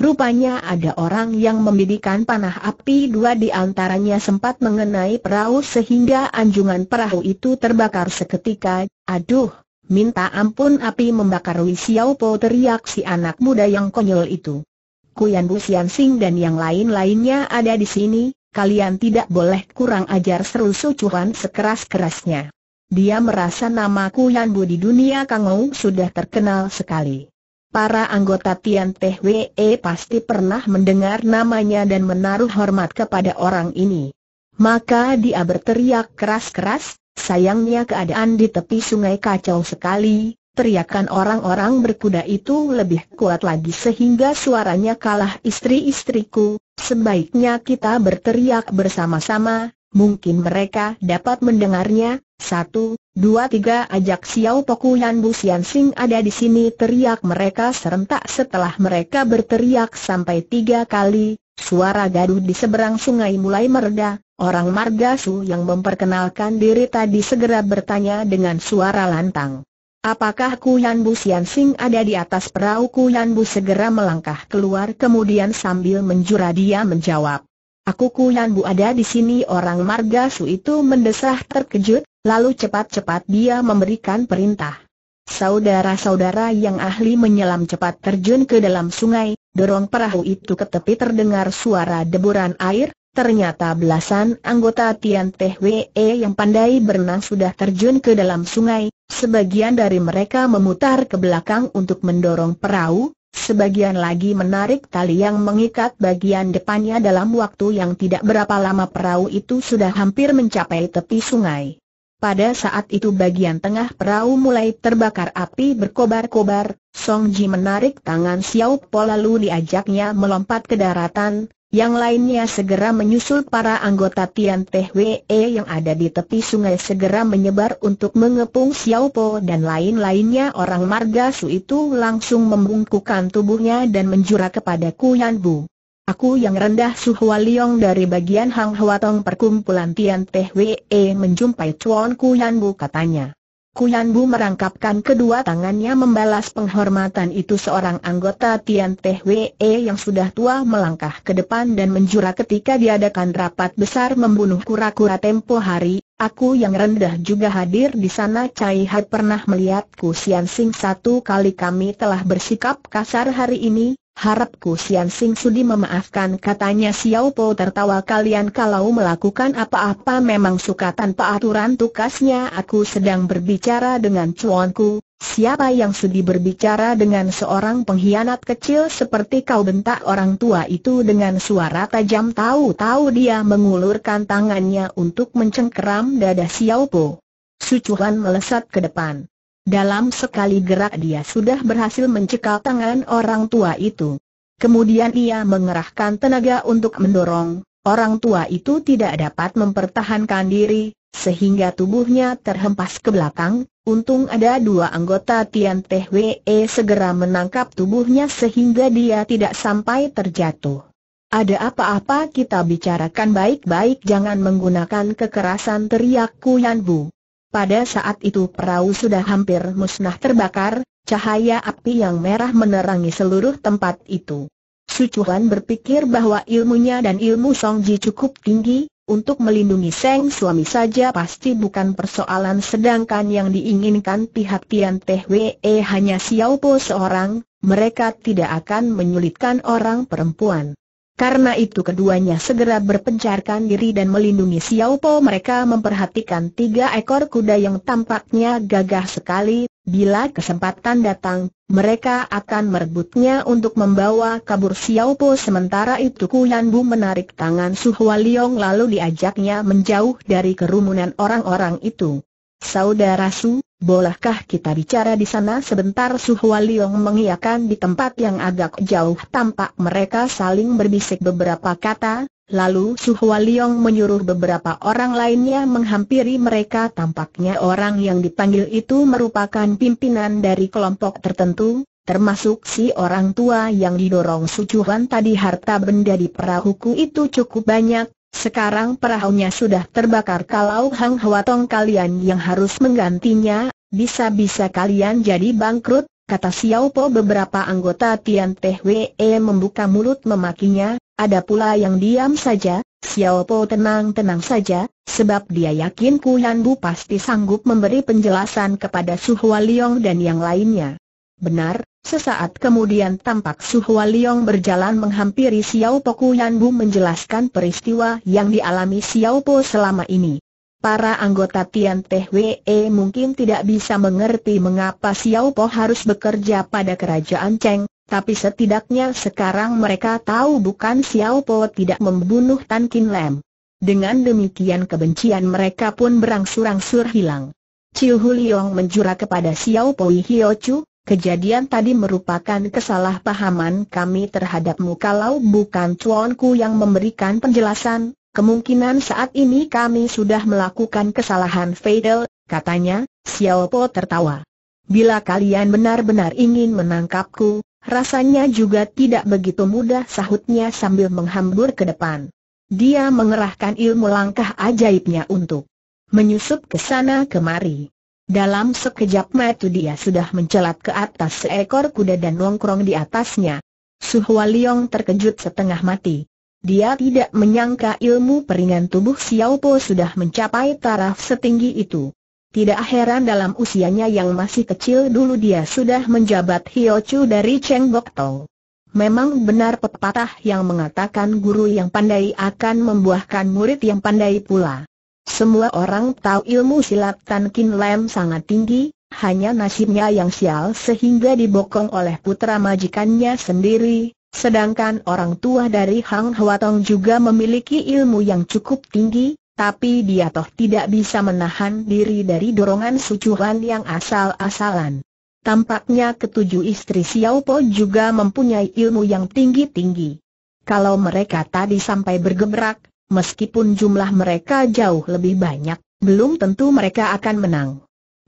Rupanya ada orang yang membidikan panah api dua di antaranya sempat mengenai perahu sehingga anjungan perahu itu terbakar seketika. Aduh, minta ampun api membakar Wei Po teriak si anak muda yang konyol itu. Kuyan Bu Sian Sing dan yang lain-lainnya ada di sini, kalian tidak boleh kurang ajar seru sucuhan sekeras-kerasnya. Dia merasa nama Kuyan Bu di dunia Kangou sudah terkenal sekali. Para anggota Tian Wee pasti pernah mendengar namanya dan menaruh hormat kepada orang ini. Maka dia berteriak keras-keras, sayangnya keadaan di tepi sungai kacau sekali, Teriakan orang-orang berkuda itu lebih kuat lagi sehingga suaranya kalah istri-istriku, sebaiknya kita berteriak bersama-sama, mungkin mereka dapat mendengarnya, satu, Dua tiga ajak Xiao Yan Bu Xian Sing ada di sini teriak mereka serentak setelah mereka berteriak sampai tiga kali, suara gaduh di seberang sungai mulai mereda, orang Marga Su yang memperkenalkan diri tadi segera bertanya dengan suara lantang. Apakah Yan Bu Xian Sing ada di atas perahu Yan Bu segera melangkah keluar kemudian sambil menjura dia menjawab. Aku Yan Bu ada di sini orang Marga Su itu mendesah terkejut, Lalu cepat-cepat dia memberikan perintah. Saudara-saudara yang ahli menyelam cepat terjun ke dalam sungai, dorong perahu itu ke tepi terdengar suara deburan air, ternyata belasan anggota Tian Teh Wee yang pandai berenang sudah terjun ke dalam sungai, sebagian dari mereka memutar ke belakang untuk mendorong perahu, sebagian lagi menarik tali yang mengikat bagian depannya dalam waktu yang tidak berapa lama perahu itu sudah hampir mencapai tepi sungai. Pada saat itu bagian tengah perahu mulai terbakar api berkobar-kobar, Song Ji menarik tangan Xiao Po lalu diajaknya melompat ke daratan, yang lainnya segera menyusul para anggota Tian Teh Wee yang ada di tepi sungai segera menyebar untuk mengepung Xiao Po dan lain-lainnya orang marga Su itu langsung membungkukkan tubuhnya dan menjura kepada Kuyan Bu. Aku yang rendah Su Liong dari bagian Hang Hua Tong perkumpulan Tian Teh Wee menjumpai Chuan Kuyan Bu katanya. Kuyan Bu merangkapkan kedua tangannya membalas penghormatan itu seorang anggota Tian Teh Wee yang sudah tua melangkah ke depan dan menjura ketika diadakan rapat besar membunuh kura-kura tempo hari. Aku yang rendah juga hadir di sana Cai Hat pernah melihatku Sian Sing satu kali kami telah bersikap kasar hari ini, Harapku Sian Sing Sudi memaafkan katanya Xiao Po tertawa kalian kalau melakukan apa-apa memang suka tanpa aturan tukasnya aku sedang berbicara dengan cuanku Siapa yang sudi berbicara dengan seorang pengkhianat kecil seperti kau bentak orang tua itu dengan suara tajam tahu-tahu dia mengulurkan tangannya untuk mencengkeram dada Xiao Po Sucuhan melesat ke depan dalam sekali gerak dia sudah berhasil mencekal tangan orang tua itu. Kemudian ia mengerahkan tenaga untuk mendorong, orang tua itu tidak dapat mempertahankan diri, sehingga tubuhnya terhempas ke belakang, untung ada dua anggota Tian Teh Wee segera menangkap tubuhnya sehingga dia tidak sampai terjatuh. Ada apa-apa kita bicarakan baik-baik jangan menggunakan kekerasan teriak Yan Bu. Pada saat itu perahu sudah hampir musnah terbakar, cahaya api yang merah menerangi seluruh tempat itu. Sucuhan berpikir bahwa ilmunya dan ilmu Song Ji cukup tinggi, untuk melindungi Seng suami saja pasti bukan persoalan sedangkan yang diinginkan pihak Tian Teh Wei eh, hanya Xiao Po seorang, mereka tidak akan menyulitkan orang perempuan. Karena itu keduanya segera berpencarkan diri dan melindungi Xiao Po mereka memperhatikan tiga ekor kuda yang tampaknya gagah sekali, bila kesempatan datang, mereka akan merebutnya untuk membawa kabur Xiao Po sementara itu Kuyan Bu menarik tangan Su Hua lalu diajaknya menjauh dari kerumunan orang-orang itu. Saudara Su, Bolehkah kita bicara di sana sebentar Suhua mengiyakan di tempat yang agak jauh tampak mereka saling berbisik beberapa kata, lalu Suhua menyuruh beberapa orang lainnya menghampiri mereka tampaknya orang yang dipanggil itu merupakan pimpinan dari kelompok tertentu, termasuk si orang tua yang didorong sucuhan tadi harta benda di perahuku itu cukup banyak, sekarang perahunya sudah terbakar kalau Hang Tong kalian yang harus menggantinya, bisa-bisa kalian jadi bangkrut, kata Xiao Po beberapa anggota Tian Teh Wee membuka mulut memakinya, ada pula yang diam saja, Xiao Po tenang-tenang saja, sebab dia yakin Yan Bu pasti sanggup memberi penjelasan kepada Su Hua Liong dan yang lainnya. Benar, Sesaat kemudian tampak Su Hua Liong berjalan menghampiri Xiao Po Kuyan Bu menjelaskan peristiwa yang dialami Xiao Po selama ini. Para anggota Tian THWE mungkin tidak bisa mengerti mengapa Xiao Po harus bekerja pada kerajaan Cheng, tapi setidaknya sekarang mereka tahu bukan Xiao Po tidak membunuh Tan Kin Lam. Dengan demikian kebencian mereka pun berangsur-angsur hilang. Chiu Hu Liong menjura kepada Xiao Po Hio Chu, Kejadian tadi merupakan kesalahpahaman kami terhadapmu kalau bukan tuanku yang memberikan penjelasan, kemungkinan saat ini kami sudah melakukan kesalahan fatal, katanya, Xiao Po tertawa. Bila kalian benar-benar ingin menangkapku, rasanya juga tidak begitu mudah sahutnya sambil menghambur ke depan. Dia mengerahkan ilmu langkah ajaibnya untuk menyusup ke sana kemari. Dalam sekejap mata dia sudah mencelat ke atas seekor kuda dan nongkrong di atasnya. Suhua Liong terkejut setengah mati. Dia tidak menyangka ilmu peringan tubuh Xiao Po sudah mencapai taraf setinggi itu. Tidak heran dalam usianya yang masih kecil dulu dia sudah menjabat Hio Chu dari Cheng Bok Tong. Memang benar pepatah yang mengatakan guru yang pandai akan membuahkan murid yang pandai pula. Semua orang tahu ilmu silat Tan Kin Lam sangat tinggi, hanya nasibnya yang sial sehingga dibokong oleh putra majikannya sendiri, sedangkan orang tua dari Hang Hwatong juga memiliki ilmu yang cukup tinggi, tapi dia toh tidak bisa menahan diri dari dorongan sucuran yang asal-asalan. Tampaknya ketujuh istri Xiao Po juga mempunyai ilmu yang tinggi-tinggi. Kalau mereka tadi sampai bergebrak, meskipun jumlah mereka jauh lebih banyak, belum tentu mereka akan menang.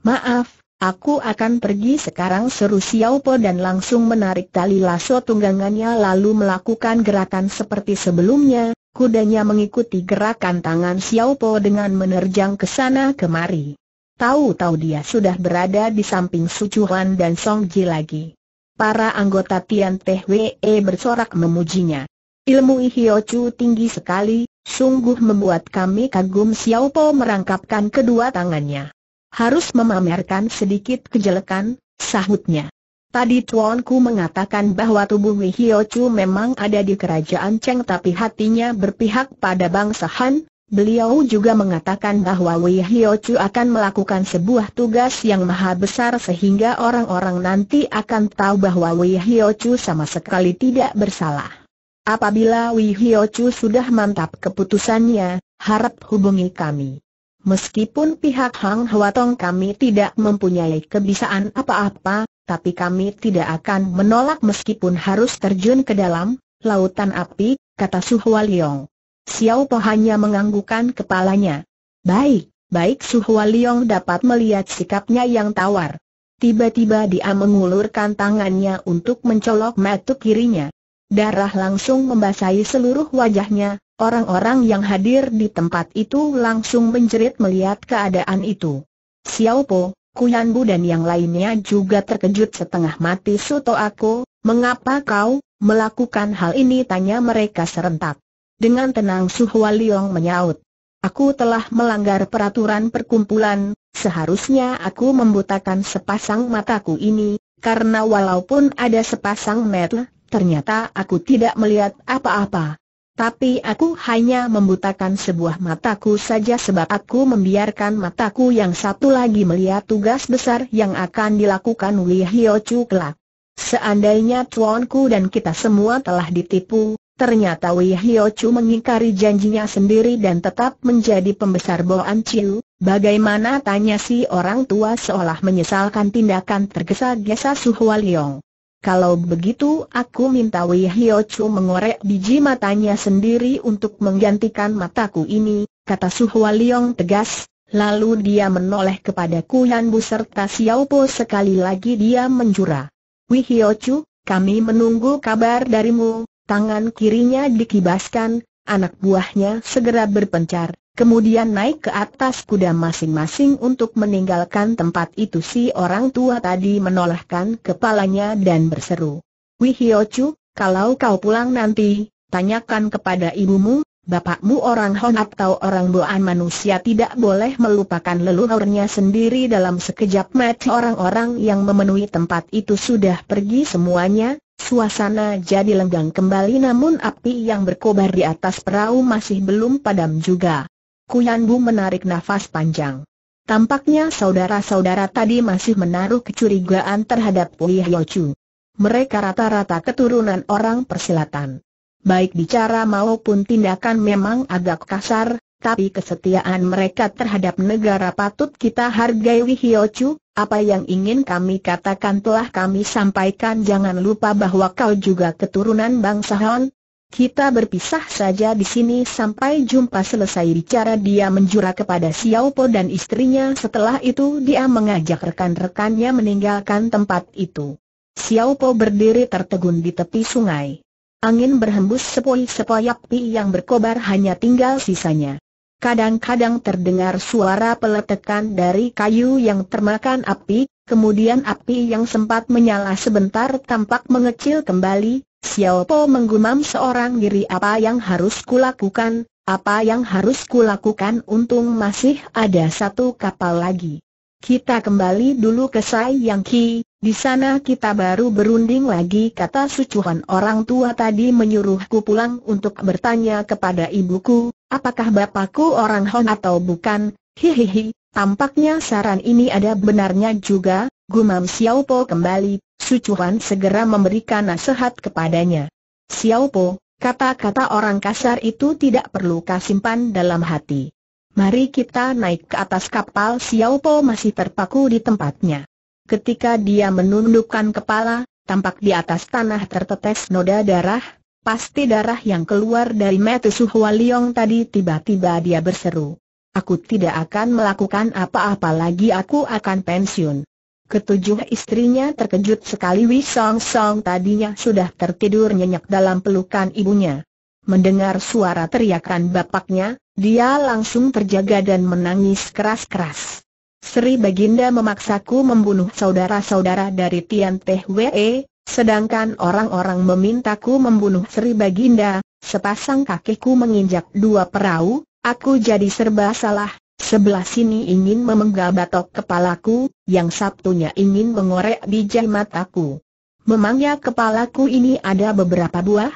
Maaf, aku akan pergi sekarang seru Xiao Po dan langsung menarik tali lasso tunggangannya lalu melakukan gerakan seperti sebelumnya, kudanya mengikuti gerakan tangan Xiao Po dengan menerjang ke sana kemari. Tahu-tahu dia sudah berada di samping Sucuhan dan Song Ji lagi. Para anggota Tian Teh Wei bersorak memujinya. Ilmu ihyo Chu tinggi sekali, Sungguh membuat kami kagum Xiao Po merangkapkan kedua tangannya. Harus memamerkan sedikit kejelekan, sahutnya. Tadi tuanku mengatakan bahwa tubuh Wei Hio Chu memang ada di kerajaan Cheng tapi hatinya berpihak pada bangsa Han. Beliau juga mengatakan bahwa Wei Hio Chu akan melakukan sebuah tugas yang maha besar sehingga orang-orang nanti akan tahu bahwa Wei Hio Chu sama sekali tidak bersalah. Apabila Wei Hio Chu sudah mantap keputusannya, harap hubungi kami. Meskipun pihak Hang Tong kami tidak mempunyai kebisaan apa-apa, tapi kami tidak akan menolak meskipun harus terjun ke dalam lautan api, kata Su Hualiong. Xiao Po hanya menganggukkan kepalanya. Baik, baik Su Hualiong dapat melihat sikapnya yang tawar. Tiba-tiba dia mengulurkan tangannya untuk mencolok mata kirinya. Darah langsung membasahi seluruh wajahnya, orang-orang yang hadir di tempat itu langsung menjerit melihat keadaan itu. Xiao Po, Kuyan Bu dan yang lainnya juga terkejut setengah mati Suto aku, mengapa kau melakukan hal ini tanya mereka serentak. Dengan tenang Su Hua Liong menyaut. Aku telah melanggar peraturan perkumpulan, seharusnya aku membutakan sepasang mataku ini, karena walaupun ada sepasang mata, ternyata aku tidak melihat apa-apa. Tapi aku hanya membutakan sebuah mataku saja sebab aku membiarkan mataku yang satu lagi melihat tugas besar yang akan dilakukan Wei Hyo Chu kelak. Seandainya tuanku dan kita semua telah ditipu, ternyata Wei Hyo Chu mengingkari janjinya sendiri dan tetap menjadi pembesar Boan Chiu, bagaimana tanya si orang tua seolah menyesalkan tindakan tergesa-gesa Su Hualiong? Kalau begitu aku minta Wei Hio Chu mengorek biji matanya sendiri untuk menggantikan mataku ini, kata Su Hua tegas, lalu dia menoleh kepada Kuan Bu serta Xiao Po sekali lagi dia menjura. Wei Hio Chu, kami menunggu kabar darimu, tangan kirinya dikibaskan, anak buahnya segera berpencar, Kemudian naik ke atas kuda masing-masing untuk meninggalkan tempat itu si orang tua tadi menolakkan kepalanya dan berseru. Wihiochu, kalau kau pulang nanti, tanyakan kepada ibumu, bapakmu orang Hon atau orang Boan manusia tidak boleh melupakan leluhurnya sendiri dalam sekejap mata orang-orang yang memenuhi tempat itu sudah pergi semuanya, Suasana jadi lenggang kembali namun api yang berkobar di atas perahu masih belum padam juga. Kuyan menarik nafas panjang. Tampaknya saudara-saudara tadi masih menaruh kecurigaan terhadap Wei Chu. Mereka rata-rata keturunan orang persilatan. Baik bicara maupun tindakan memang agak kasar, tapi kesetiaan mereka terhadap negara patut kita hargai Wei Chu. Apa yang ingin kami katakan telah kami sampaikan jangan lupa bahwa kau juga keturunan bangsa Han, kita berpisah saja di sini sampai jumpa selesai bicara dia menjura kepada Xiao Po dan istrinya setelah itu dia mengajak rekan-rekannya meninggalkan tempat itu. Xiao Po berdiri tertegun di tepi sungai. Angin berhembus sepoi-sepoi api yang berkobar hanya tinggal sisanya. Kadang-kadang terdengar suara peletekan dari kayu yang termakan api, kemudian api yang sempat menyala sebentar tampak mengecil kembali, Xiao Po menggumam seorang diri apa yang harus kulakukan, apa yang harus kulakukan untung masih ada satu kapal lagi. Kita kembali dulu ke Sai Yang Ki, di sana kita baru berunding lagi kata sucuhan orang tua tadi menyuruhku pulang untuk bertanya kepada ibuku, apakah bapakku orang Hon atau bukan, hihihi, tampaknya saran ini ada benarnya juga, gumam Xiao Po kembali, Sucuhan segera memberikan nasihat kepadanya. Xiao Po, kata-kata orang kasar itu tidak perlu kau dalam hati. Mari kita naik ke atas kapal Xiao Po masih terpaku di tempatnya. Ketika dia menundukkan kepala, tampak di atas tanah tertetes noda darah, pasti darah yang keluar dari mata Suhualiong tadi tiba-tiba dia berseru. Aku tidak akan melakukan apa-apa lagi aku akan pensiun. Ketujuh istrinya terkejut sekali Wei Song Song tadinya sudah tertidur nyenyak dalam pelukan ibunya. Mendengar suara teriakan bapaknya, dia langsung terjaga dan menangis keras-keras. Sri Baginda memaksaku membunuh saudara-saudara dari Tian Teh Wei, sedangkan orang-orang memintaku membunuh Sri Baginda, sepasang kakiku menginjak dua perahu, aku jadi serba salah, Sebelah sini ingin memenggal batok kepalaku, yang satunya ingin mengorek biji mataku. Memangnya kepalaku ini ada beberapa buah?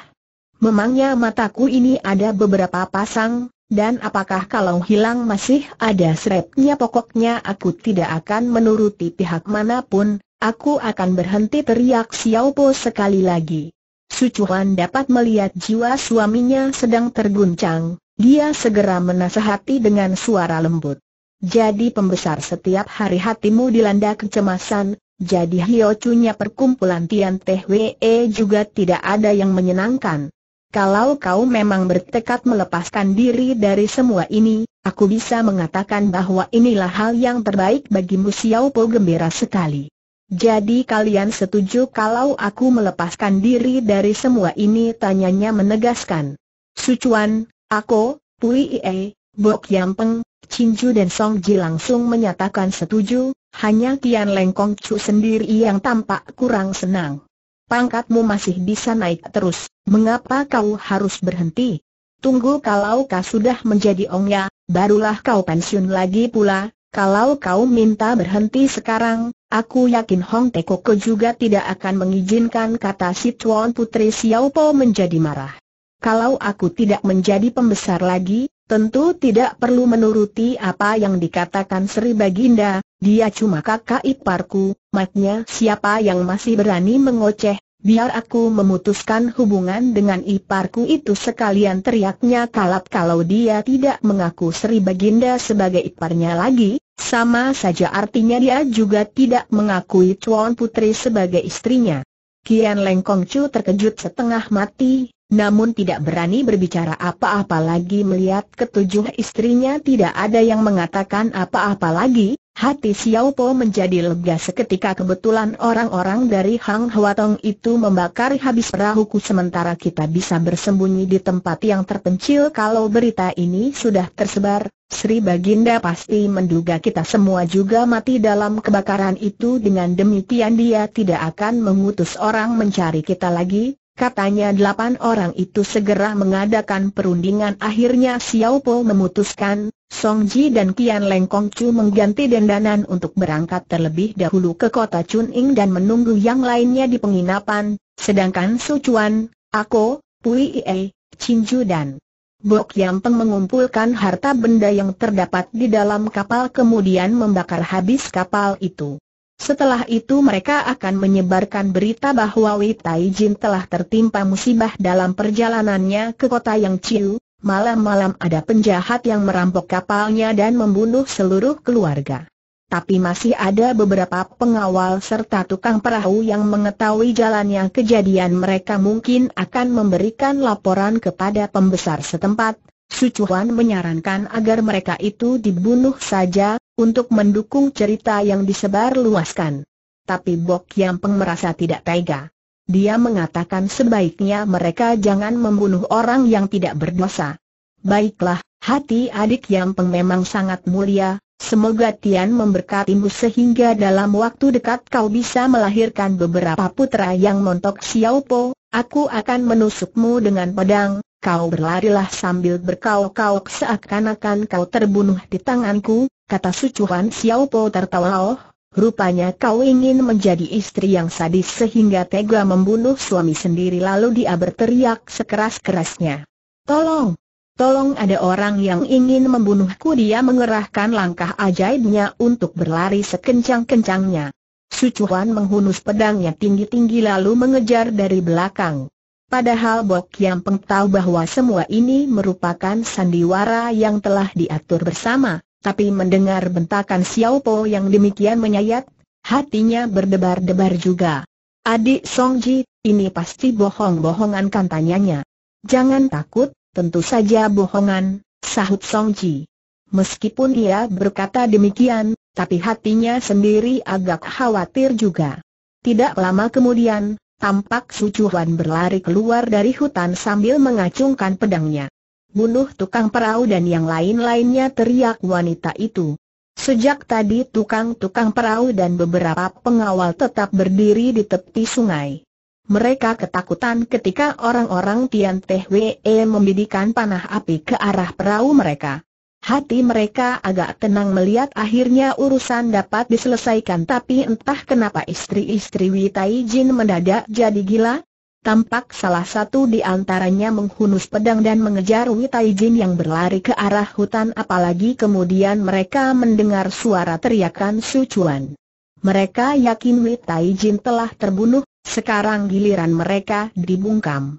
Memangnya mataku ini ada beberapa pasang, dan apakah kalau hilang masih ada serepnya pokoknya aku tidak akan menuruti pihak manapun, aku akan berhenti teriak Xiaopo sekali lagi. Sucuan dapat melihat jiwa suaminya sedang terguncang, dia segera menasehati dengan suara lembut. Jadi pembesar setiap hari hatimu dilanda kecemasan, jadi hio hiocunya perkumpulan Tian Tehwe juga tidak ada yang menyenangkan. Kalau kau memang bertekad melepaskan diri dari semua ini, aku bisa mengatakan bahwa inilah hal yang terbaik bagimu Xiao Po gembira sekali. Jadi kalian setuju kalau aku melepaskan diri dari semua ini? Tanyanya menegaskan. Sucuan, Aku, Pui Ie, Bok Yang Peng, Cinju dan Song Ji langsung menyatakan setuju, hanya Tian Lengkong Kong Chu sendiri yang tampak kurang senang. Pangkatmu masih bisa naik terus, mengapa kau harus berhenti? Tunggu kalau kau sudah menjadi ongya, barulah kau pensiun lagi pula, kalau kau minta berhenti sekarang, aku yakin Hong Teko juga tidak akan mengizinkan kata si Putri Xiao Po menjadi marah kalau aku tidak menjadi pembesar lagi, tentu tidak perlu menuruti apa yang dikatakan Sri Baginda, dia cuma kakak iparku, maknya siapa yang masih berani mengoceh, biar aku memutuskan hubungan dengan iparku itu sekalian teriaknya kalap kalau dia tidak mengaku Sri Baginda sebagai iparnya lagi, sama saja artinya dia juga tidak mengakui Chuan Putri sebagai istrinya. Kian Lengkong Chu terkejut setengah mati, namun tidak berani berbicara apa-apa lagi melihat ketujuh istrinya tidak ada yang mengatakan apa-apa lagi, hati Xiao Po menjadi lega seketika kebetulan orang-orang dari Hang Huatong itu membakar habis perahuku sementara kita bisa bersembunyi di tempat yang terpencil kalau berita ini sudah tersebar, Sri Baginda pasti menduga kita semua juga mati dalam kebakaran itu dengan demikian dia tidak akan mengutus orang mencari kita lagi, Katanya delapan orang itu segera mengadakan perundingan akhirnya Xiao Po memutuskan, Song Ji dan Kian Leng Kong Chu mengganti dendanan untuk berangkat terlebih dahulu ke kota Chun Ing dan menunggu yang lainnya di penginapan, sedangkan Su Chuan, Ako, Pui Ie, Chin Ju dan Bok Yam Peng mengumpulkan harta benda yang terdapat di dalam kapal kemudian membakar habis kapal itu. Setelah itu mereka akan menyebarkan berita bahwa Wei Tai telah tertimpa musibah dalam perjalanannya ke kota yang Chiu. Malam-malam ada penjahat yang merampok kapalnya dan membunuh seluruh keluarga. Tapi masih ada beberapa pengawal serta tukang perahu yang mengetahui jalannya kejadian mereka mungkin akan memberikan laporan kepada pembesar setempat. Sucuhan menyarankan agar mereka itu dibunuh saja, untuk mendukung cerita yang disebarluaskan. Tapi Bok peng merasa tidak tega. Dia mengatakan sebaiknya mereka jangan membunuh orang yang tidak berdosa. Baiklah, hati adik peng memang sangat mulia, semoga Tian memberkatimu sehingga dalam waktu dekat kau bisa melahirkan beberapa putra yang montok Xiao Po. aku akan menusukmu dengan pedang, kau berlarilah sambil berkau kau seakan-akan kau terbunuh di tanganku, kata Sucuhan Po tertawa oh, rupanya kau ingin menjadi istri yang sadis sehingga tega membunuh suami sendiri lalu dia berteriak sekeras-kerasnya. Tolong! Tolong ada orang yang ingin membunuhku dia mengerahkan langkah ajaibnya untuk berlari sekencang-kencangnya. Sucuhan menghunus pedangnya tinggi-tinggi lalu mengejar dari belakang. Padahal Bok Yang Peng tahu bahwa semua ini merupakan sandiwara yang telah diatur bersama. Tapi mendengar bentakan Xiao Po yang demikian menyayat, hatinya berdebar-debar juga. Adik Song Ji, ini pasti bohong-bohongan kan katanya. Jangan takut, tentu saja bohongan, sahut Song Ji. Meskipun ia berkata demikian, tapi hatinya sendiri agak khawatir juga. Tidak lama kemudian, tampak Su Chuan berlari keluar dari hutan sambil mengacungkan pedangnya bunuh tukang perahu dan yang lain-lainnya teriak wanita itu. Sejak tadi tukang-tukang perahu dan beberapa pengawal tetap berdiri di tepi sungai. Mereka ketakutan ketika orang-orang Tian Teh Wee membidikan panah api ke arah perahu mereka. Hati mereka agak tenang melihat akhirnya urusan dapat diselesaikan tapi entah kenapa istri-istri Witai Jin mendadak jadi gila, tampak salah satu di antaranya menghunus pedang dan mengejar Witai Jin yang berlari ke arah hutan apalagi kemudian mereka mendengar suara teriakan sucuan. Mereka yakin Witai Jin telah terbunuh, sekarang giliran mereka dibungkam.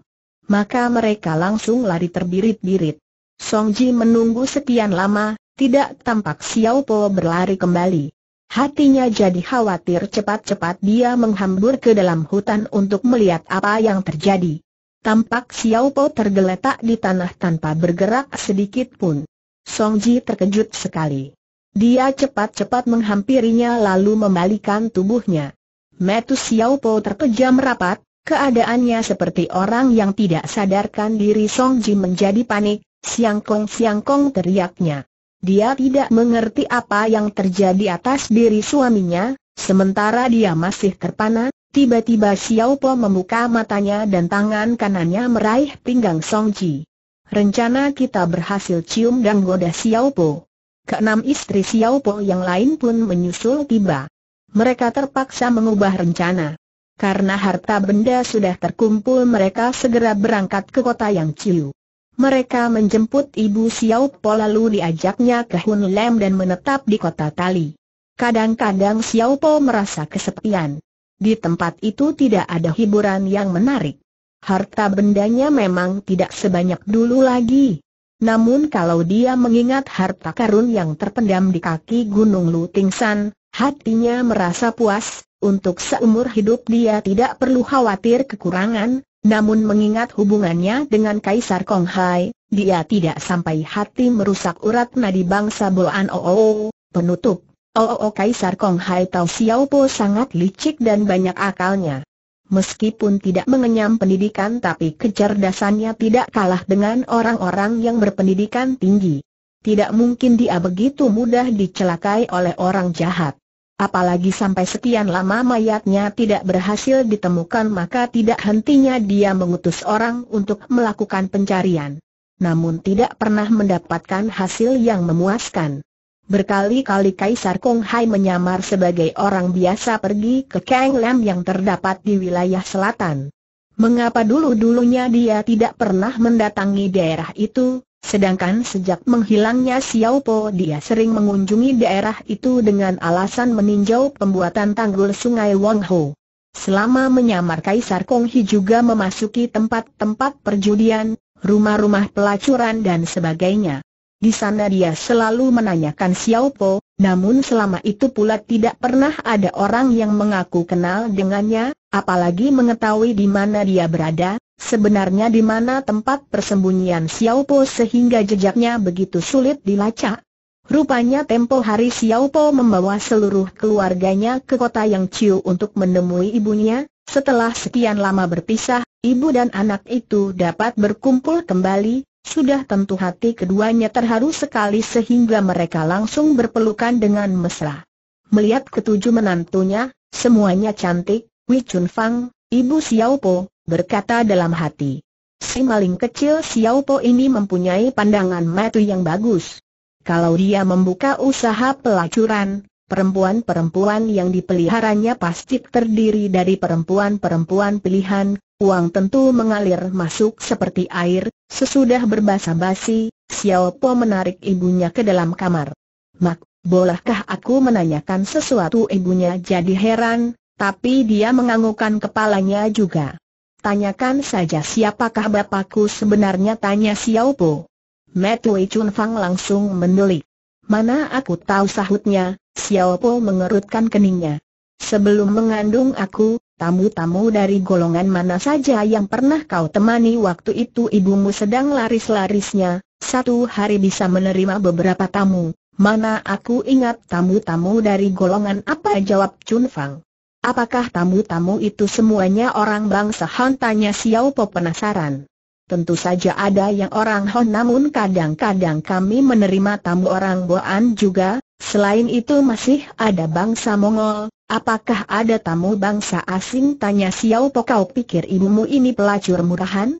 Maka mereka langsung lari terbirit-birit. Song Ji menunggu sekian lama, tidak tampak Xiao Po berlari kembali. Hatinya jadi khawatir cepat-cepat dia menghambur ke dalam hutan untuk melihat apa yang terjadi. Tampak Xiao Po tergeletak di tanah tanpa bergerak sedikit pun. Song Ji terkejut sekali. Dia cepat-cepat menghampirinya lalu membalikan tubuhnya. Metu Xiao Po terpejam rapat, keadaannya seperti orang yang tidak sadarkan diri Song Ji menjadi panik, Siang Kong Siang Kong teriaknya. Dia tidak mengerti apa yang terjadi atas diri suaminya, sementara dia masih terpana, tiba-tiba Xiao Po membuka matanya dan tangan kanannya meraih pinggang Song Ji. Rencana kita berhasil cium dan goda Xiao Po. Keenam istri Xiao Po yang lain pun menyusul tiba. Mereka terpaksa mengubah rencana. Karena harta benda sudah terkumpul mereka segera berangkat ke kota yang Ciu. Mereka menjemput ibu Xiao Po lalu diajaknya ke Hun Lem dan menetap di kota Tali. Kadang-kadang Xiao Po merasa kesepian. Di tempat itu tidak ada hiburan yang menarik. Harta bendanya memang tidak sebanyak dulu lagi. Namun kalau dia mengingat harta karun yang terpendam di kaki Gunung San, hatinya merasa puas, untuk seumur hidup dia tidak perlu khawatir kekurangan, namun mengingat hubungannya dengan Kaisar Kong Hai, dia tidak sampai hati merusak urat nadi bangsa Boan Oo, penutup. Oo Kaisar Kong Hai Tao Xiaopo sangat licik dan banyak akalnya. Meskipun tidak mengenyam pendidikan tapi kecerdasannya tidak kalah dengan orang-orang yang berpendidikan tinggi. Tidak mungkin dia begitu mudah dicelakai oleh orang jahat. Apalagi sampai sekian lama mayatnya tidak berhasil ditemukan maka tidak hentinya dia mengutus orang untuk melakukan pencarian. Namun tidak pernah mendapatkan hasil yang memuaskan. Berkali-kali Kaisar Kong Hai menyamar sebagai orang biasa pergi ke Kang Lam yang terdapat di wilayah selatan. Mengapa dulu-dulunya dia tidak pernah mendatangi daerah itu, Sedangkan sejak menghilangnya Xiao Po dia sering mengunjungi daerah itu dengan alasan meninjau pembuatan tanggul sungai Wang Ho. Selama menyamar Kaisar Kong Hi juga memasuki tempat-tempat perjudian, rumah-rumah pelacuran dan sebagainya. Di sana dia selalu menanyakan Xiao Po, namun selama itu pula tidak pernah ada orang yang mengaku kenal dengannya, apalagi mengetahui di mana dia berada, Sebenarnya di mana tempat persembunyian Xiao Po sehingga jejaknya begitu sulit dilacak? Rupanya tempo hari Xiao Po membawa seluruh keluarganya ke kota yang Ciu untuk menemui ibunya, setelah sekian lama berpisah, ibu dan anak itu dapat berkumpul kembali, sudah tentu hati keduanya terharu sekali sehingga mereka langsung berpelukan dengan mesra. Melihat ketujuh menantunya, semuanya cantik, Wei Chun Fang, ibu Xiao Po, berkata dalam hati. Si maling kecil Xiao Po ini mempunyai pandangan mata yang bagus. Kalau dia membuka usaha pelacuran, perempuan-perempuan yang dipeliharanya pasti terdiri dari perempuan-perempuan pilihan, uang tentu mengalir masuk seperti air, sesudah berbasa-basi, Xiao Po menarik ibunya ke dalam kamar. Mak, bolehkah aku menanyakan sesuatu ibunya jadi heran, tapi dia menganggukkan kepalanya juga. Tanyakan saja siapakah bapakku sebenarnya tanya Xiao Po. Matt Wei Chun Fang langsung mendelik. Mana aku tahu sahutnya, Xiao Po mengerutkan keningnya. Sebelum mengandung aku, tamu-tamu dari golongan mana saja yang pernah kau temani waktu itu ibumu sedang laris-larisnya, satu hari bisa menerima beberapa tamu, mana aku ingat tamu-tamu dari golongan apa jawab Chun Fang. Apakah tamu-tamu itu semuanya orang bangsa Han? Tanya Xiao Po penasaran. Tentu saja ada yang orang Han, namun kadang-kadang kami menerima tamu orang Boan juga, selain itu masih ada bangsa Mongol, apakah ada tamu bangsa asing? Tanya Xiao Po kau pikir ibumu ini pelacur murahan?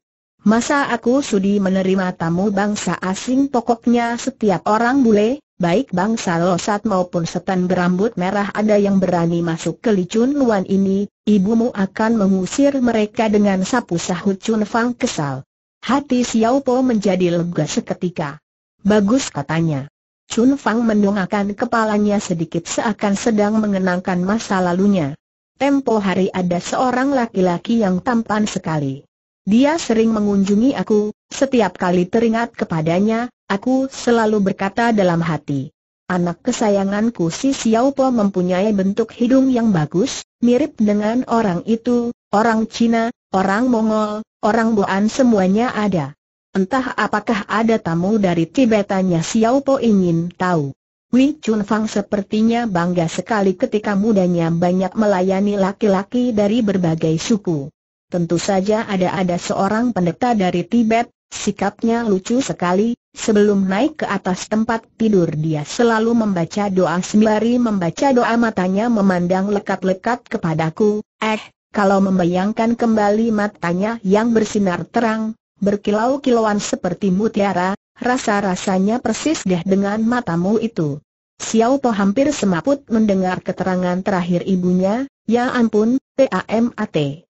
Masa aku sudi menerima tamu bangsa asing pokoknya setiap orang boleh baik bangsa losat maupun setan berambut merah ada yang berani masuk ke licun luan ini, ibumu akan mengusir mereka dengan sapu sahut Chun Fang kesal. Hati Xiao Po menjadi lega seketika. Bagus katanya. Chun Fang mendongakkan kepalanya sedikit seakan sedang mengenangkan masa lalunya. Tempo hari ada seorang laki-laki yang tampan sekali. Dia sering mengunjungi aku, setiap kali teringat kepadanya, Aku selalu berkata dalam hati. Anak kesayanganku si Xiao Po mempunyai bentuk hidung yang bagus, mirip dengan orang itu, orang Cina, orang Mongol, orang Boan semuanya ada. Entah apakah ada tamu dari Tibetannya Xiao Po ingin tahu. Wei Chun Fang sepertinya bangga sekali ketika mudanya banyak melayani laki-laki dari berbagai suku. Tentu saja ada ada seorang pendeta dari Tibet, Sikapnya lucu sekali, sebelum naik ke atas tempat tidur dia selalu membaca doa sembari membaca doa matanya memandang lekat-lekat kepadaku, eh, kalau membayangkan kembali matanya yang bersinar terang, berkilau-kilauan seperti mutiara, rasa-rasanya persis deh dengan matamu itu. Xiao Po hampir semaput mendengar keterangan terakhir ibunya, ya ampun, PAMAT.